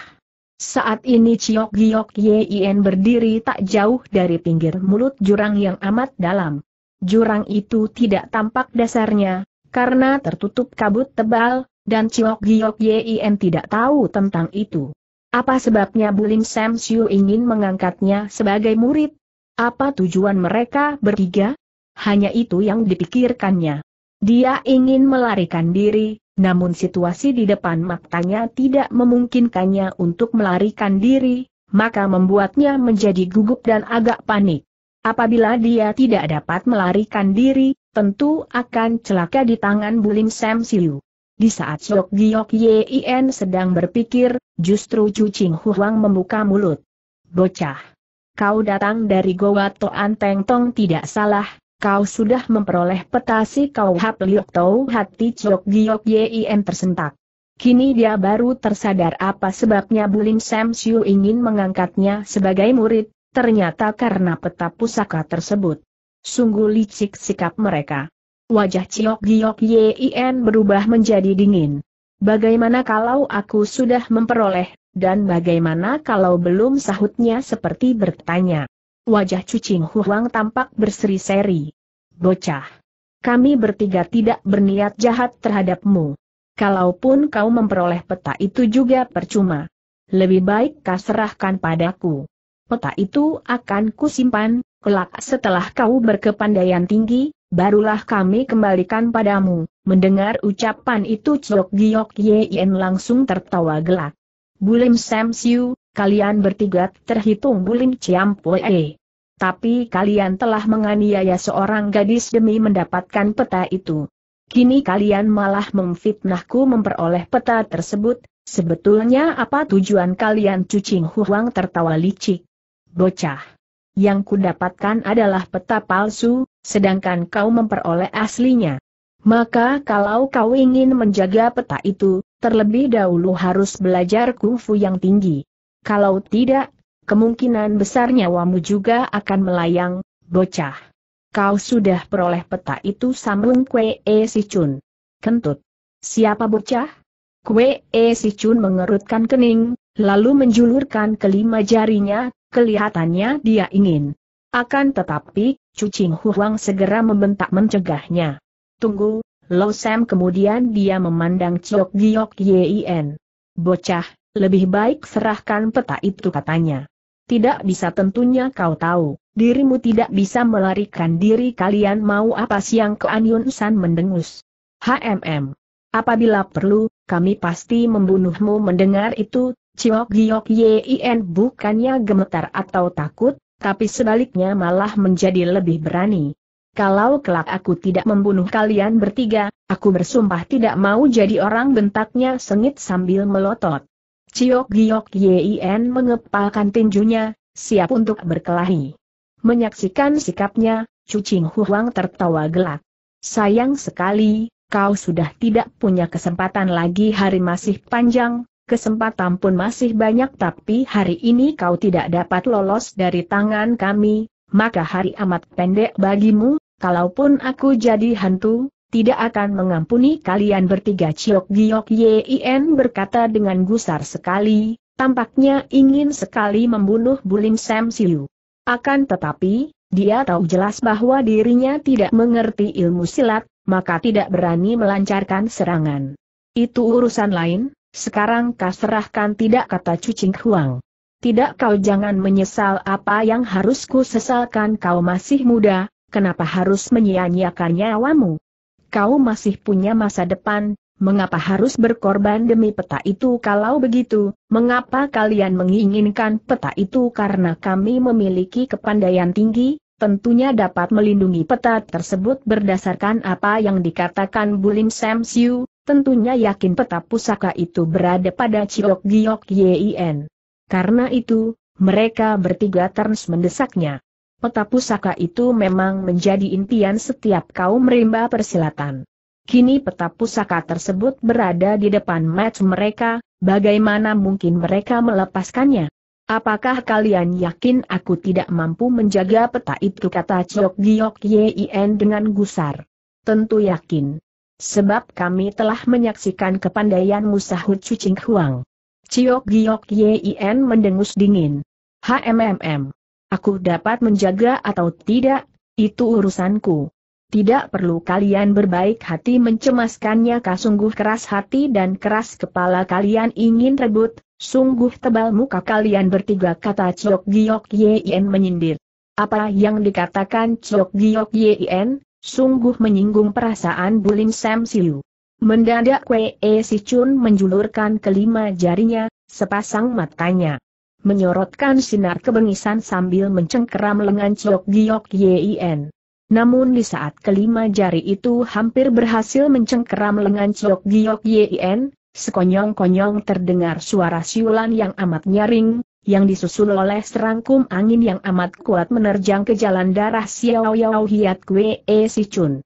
Saat ini Chiok Giok Yien berdiri tak jauh dari pinggir mulut jurang yang amat dalam. Jurang itu tidak tampak dasarnya, karena tertutup kabut tebal, dan Chiok Giok Yien tidak tahu tentang itu. Apa sebabnya Bulim Sam Siu ingin mengangkatnya sebagai murid? Apa tujuan mereka bertiga? Hanya itu yang dipikirkannya. Dia ingin melarikan diri, namun situasi di depan matanya tidak memungkinkannya untuk melarikan diri, maka membuatnya menjadi gugup dan agak panik. Apabila dia tidak dapat melarikan diri, tentu akan celaka di tangan Bulim Sam Siu. Di saat Sok Giok Yin sedang berpikir, justru Chu Huang membuka mulut. Bocah! Kau datang dari Goa Toan Teng Tong tidak salah, kau sudah memperoleh peta petasi kau hap liok tau hati ciok Giok Yin tersentak. Kini dia baru tersadar apa sebabnya Bulim Sam Siu ingin mengangkatnya sebagai murid, ternyata karena peta pusaka tersebut. Sungguh licik sikap mereka. Wajah Ciok Giok Yin berubah menjadi dingin. Bagaimana kalau aku sudah memperoleh, dan bagaimana kalau belum sahutnya seperti bertanya. Wajah Cucing Huang tampak berseri-seri. Bocah. Kami bertiga tidak berniat jahat terhadapmu. Kalaupun kau memperoleh peta itu juga percuma. Lebih baik kau serahkan padaku. Peta itu akan kusimpan, kelak setelah kau berkepandaian tinggi, barulah kami kembalikan padamu. Mendengar ucapan itu Chok Giok Yen langsung tertawa gelak. Bulim Sam Siu, kalian bertiga terhitung Bulim Ciam Pue. Tapi kalian telah menganiaya seorang gadis demi mendapatkan peta itu. Kini kalian malah memfitnahku memperoleh peta tersebut, sebetulnya apa tujuan kalian cucing huang tertawa licik? Bocah! yang kudapatkan adalah peta palsu, sedangkan kau memperoleh aslinya. Maka kalau kau ingin menjaga peta itu, terlebih dahulu harus belajar kungfu yang tinggi. Kalau tidak, kemungkinan besar nyawamu juga akan melayang, bocah. Kau sudah peroleh peta itu sambung kue e si cun. Kentut. Siapa bocah? Kue e si cun mengerutkan kening, lalu menjulurkan kelima jarinya, kelihatannya dia ingin. Akan tetapi, Cucing Huang segera membentak mencegahnya. Tunggu, Lo Sam kemudian dia memandang Ciok Giok Yin. Bocah, lebih baik serahkan peta itu katanya. Tidak bisa tentunya kau tahu, dirimu tidak bisa melarikan diri kalian mau apa siang ke Anyun San mendengus. HMM. Apabila perlu, kami pasti membunuhmu mendengar itu, Ciok Giok Yin bukannya gemetar atau takut, tapi sebaliknya malah menjadi lebih berani. Kalau kelak aku tidak membunuh kalian bertiga, aku bersumpah tidak mau jadi orang bentaknya sengit sambil melotot. Ciok Giok Yin mengepalkan tinjunya, siap untuk berkelahi. Menyaksikan sikapnya, Cucing Huang tertawa gelak. Sayang sekali, kau sudah tidak punya kesempatan lagi hari masih panjang, kesempatan pun masih banyak tapi hari ini kau tidak dapat lolos dari tangan kami, maka hari amat pendek bagimu, kalaupun aku jadi hantu, tidak akan mengampuni kalian bertiga Ciok Giok Yien berkata dengan gusar sekali, tampaknya ingin sekali membunuh Bulim Sam Siu. Akan tetapi, dia tahu jelas bahwa dirinya tidak mengerti ilmu silat, maka tidak berani melancarkan serangan. Itu urusan lain, sekarang kau tidak kata Cucing Huang tidak kau jangan menyesal apa yang harus ku sesalkan kau masih muda, kenapa harus menyia-nyiakan nyawamu? Kau masih punya masa depan, mengapa harus berkorban demi peta itu kalau begitu, mengapa kalian menginginkan peta itu karena kami memiliki kepandaian tinggi, tentunya dapat melindungi peta tersebut berdasarkan apa yang dikatakan Bulim Sam tentunya yakin peta pusaka itu berada pada Ciok Giok Yien. Karena itu, mereka bertiga terus mendesaknya. Peta pusaka itu memang menjadi impian setiap kaum rimba persilatan. Kini peta pusaka tersebut berada di depan match mereka, bagaimana mungkin mereka melepaskannya? Apakah kalian yakin aku tidak mampu menjaga peta itu kata Chok Giok Yin dengan gusar? Tentu yakin. Sebab kami telah menyaksikan kepandaianmu sahut Cucing Huang. Ciok Giok Yin mendengus dingin. HMMM. Aku dapat menjaga atau tidak, itu urusanku. Tidak perlu kalian berbaik hati mencemaskannya kah sungguh keras hati dan keras kepala kalian ingin rebut, sungguh tebal muka kalian bertiga kata Ciok Giok Yin menyindir. Apa yang dikatakan Ciok Giok Yin, sungguh menyinggung perasaan Bulim Sam Siu. Mendadak Wei e Si Chun menjulurkan kelima jarinya, sepasang matanya menyorotkan sinar kebengisan sambil mencengkeram lengan Ciok Giok Yin. Namun di saat kelima jari itu hampir berhasil mencengkeram lengan Ciok Giok Yin, sekonyong-konyong terdengar suara siulan yang amat nyaring, yang disusul oleh serangkum angin yang amat kuat menerjang ke jalan darah Xiao Yao Hiat Kwe E Si Chun.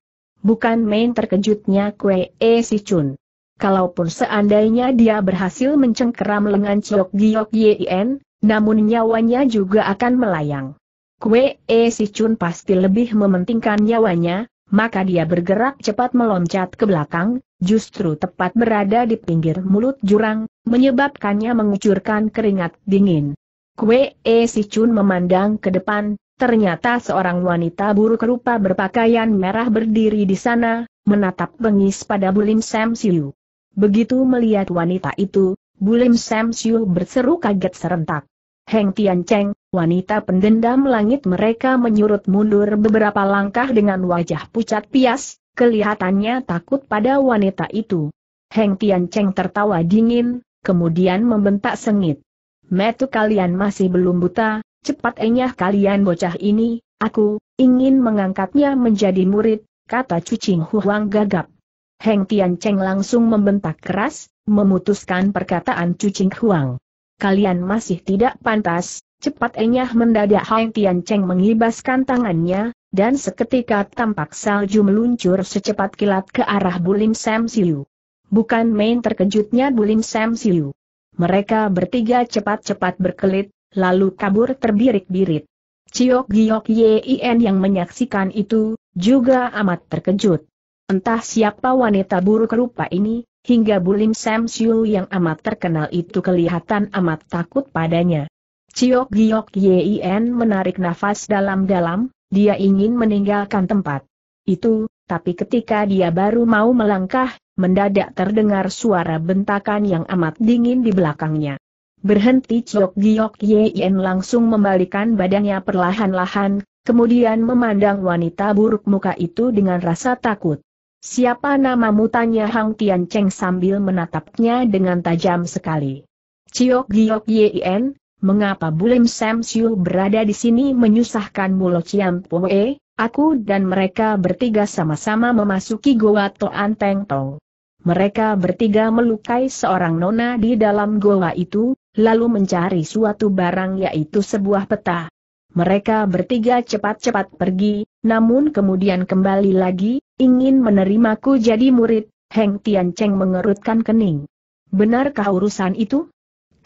Bukan main terkejutnya Kue E Si Chun. Kalaupun seandainya dia berhasil mencengkeram lengan Ciok Giok Yin, namun nyawanya juga akan melayang. Kue E Si Chun pasti lebih mementingkan nyawanya, maka dia bergerak cepat meloncat ke belakang, justru tepat berada di pinggir mulut jurang, menyebabkannya mengucurkan keringat dingin. Kue E Si Chun memandang ke depan, Ternyata seorang wanita buruk rupa berpakaian merah berdiri di sana, menatap bengis pada Bulim Sam Siu. Begitu melihat wanita itu, Bulim Sam Siu berseru kaget serentak. Heng Tian Cheng, wanita pendendam langit mereka menyurut mundur beberapa langkah dengan wajah pucat pias, kelihatannya takut pada wanita itu. Heng Tian Cheng tertawa dingin, kemudian membentak sengit. Metu kalian masih belum buta, cepat enyah kalian bocah ini, aku, ingin mengangkatnya menjadi murid, kata Cucing Huang gagap. Heng Tian Cheng langsung membentak keras, memutuskan perkataan Cucing Huang. Kalian masih tidak pantas, cepat enyah mendadak Heng Tian Cheng mengibaskan tangannya, dan seketika tampak salju meluncur secepat kilat ke arah Bulim Sam Siu. Bukan main terkejutnya Bulim Sam Siu. Mereka bertiga cepat-cepat berkelit, lalu kabur terbirik-birit. Cio Giok Yin yang menyaksikan itu, juga amat terkejut. Entah siapa wanita buruk rupa ini, hingga Bulim Sam Siu yang amat terkenal itu kelihatan amat takut padanya. Cio Giok Yin menarik nafas dalam-dalam, dia ingin meninggalkan tempat. Itu, tapi ketika dia baru mau melangkah, mendadak terdengar suara bentakan yang amat dingin di belakangnya. Berhenti Chok Giok Yen langsung membalikan badannya perlahan-lahan, kemudian memandang wanita buruk muka itu dengan rasa takut. Siapa namamu tanya Hang Tian Cheng sambil menatapnya dengan tajam sekali. Ciok Giok Yen, mengapa Bulim Sam Siu berada di sini menyusahkan Mulo Ciam Poe, aku dan mereka bertiga sama-sama memasuki Goa Toan Teng Tong. Mereka bertiga melukai seorang nona di dalam goa itu, lalu mencari suatu barang yaitu sebuah peta. Mereka bertiga cepat-cepat pergi, namun kemudian kembali lagi, ingin menerimaku jadi murid, Heng Tian Cheng mengerutkan kening. Benarkah urusan itu?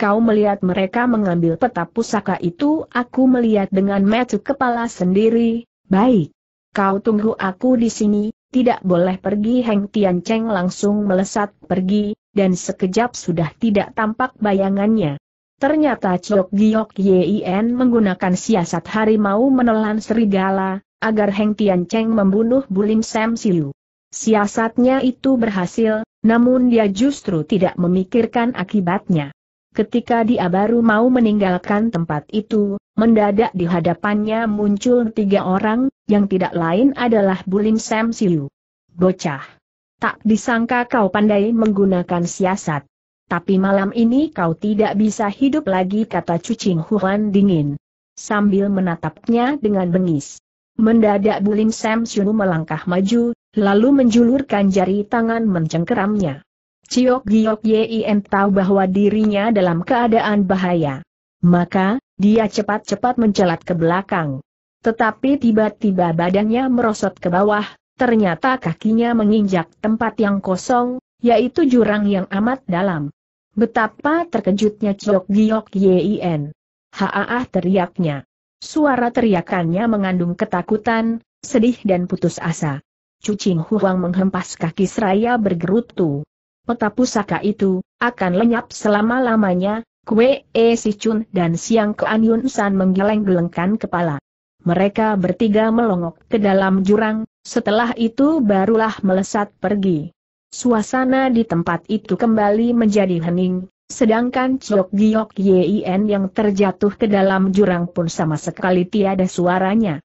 Kau melihat mereka mengambil peta pusaka itu, aku melihat dengan metu kepala sendiri, baik. Kau tunggu aku di sini, tidak boleh pergi Heng Tian Cheng langsung melesat pergi, dan sekejap sudah tidak tampak bayangannya. Ternyata Chok Giok Yin menggunakan siasat harimau menelan serigala, agar Heng Tian Cheng membunuh Bulim Sam Siu. Siasatnya itu berhasil, namun dia justru tidak memikirkan akibatnya. Ketika dia baru mau meninggalkan tempat itu, mendadak di hadapannya muncul tiga orang, yang tidak lain adalah Bulim Sam Siu. Bocah. Tak disangka kau pandai menggunakan siasat. Tapi malam ini kau tidak bisa hidup lagi kata Cucing Huan dingin. Sambil menatapnya dengan bengis. Mendadak Bulim Sam Shunu melangkah maju, lalu menjulurkan jari tangan mencengkeramnya. Ciok Giok Yin tahu bahwa dirinya dalam keadaan bahaya. Maka, dia cepat-cepat mencelat ke belakang. Tetapi tiba-tiba badannya merosot ke bawah, Ternyata kakinya menginjak tempat yang kosong, yaitu jurang yang amat dalam. Betapa terkejutnya Chok Giok Yien. Haaah teriaknya. Suara teriakannya mengandung ketakutan, sedih dan putus asa. Cucing Huang menghempas kaki seraya bergerutu. Peta pusaka itu, akan lenyap selama-lamanya, Kue E Si Chun dan Siang Kean Yun San menggeleng-gelengkan kepala. Mereka bertiga melongok ke dalam jurang, setelah itu barulah melesat pergi. Suasana di tempat itu kembali menjadi hening, sedangkan Chok Giok Yin yang terjatuh ke dalam jurang pun sama sekali tiada suaranya.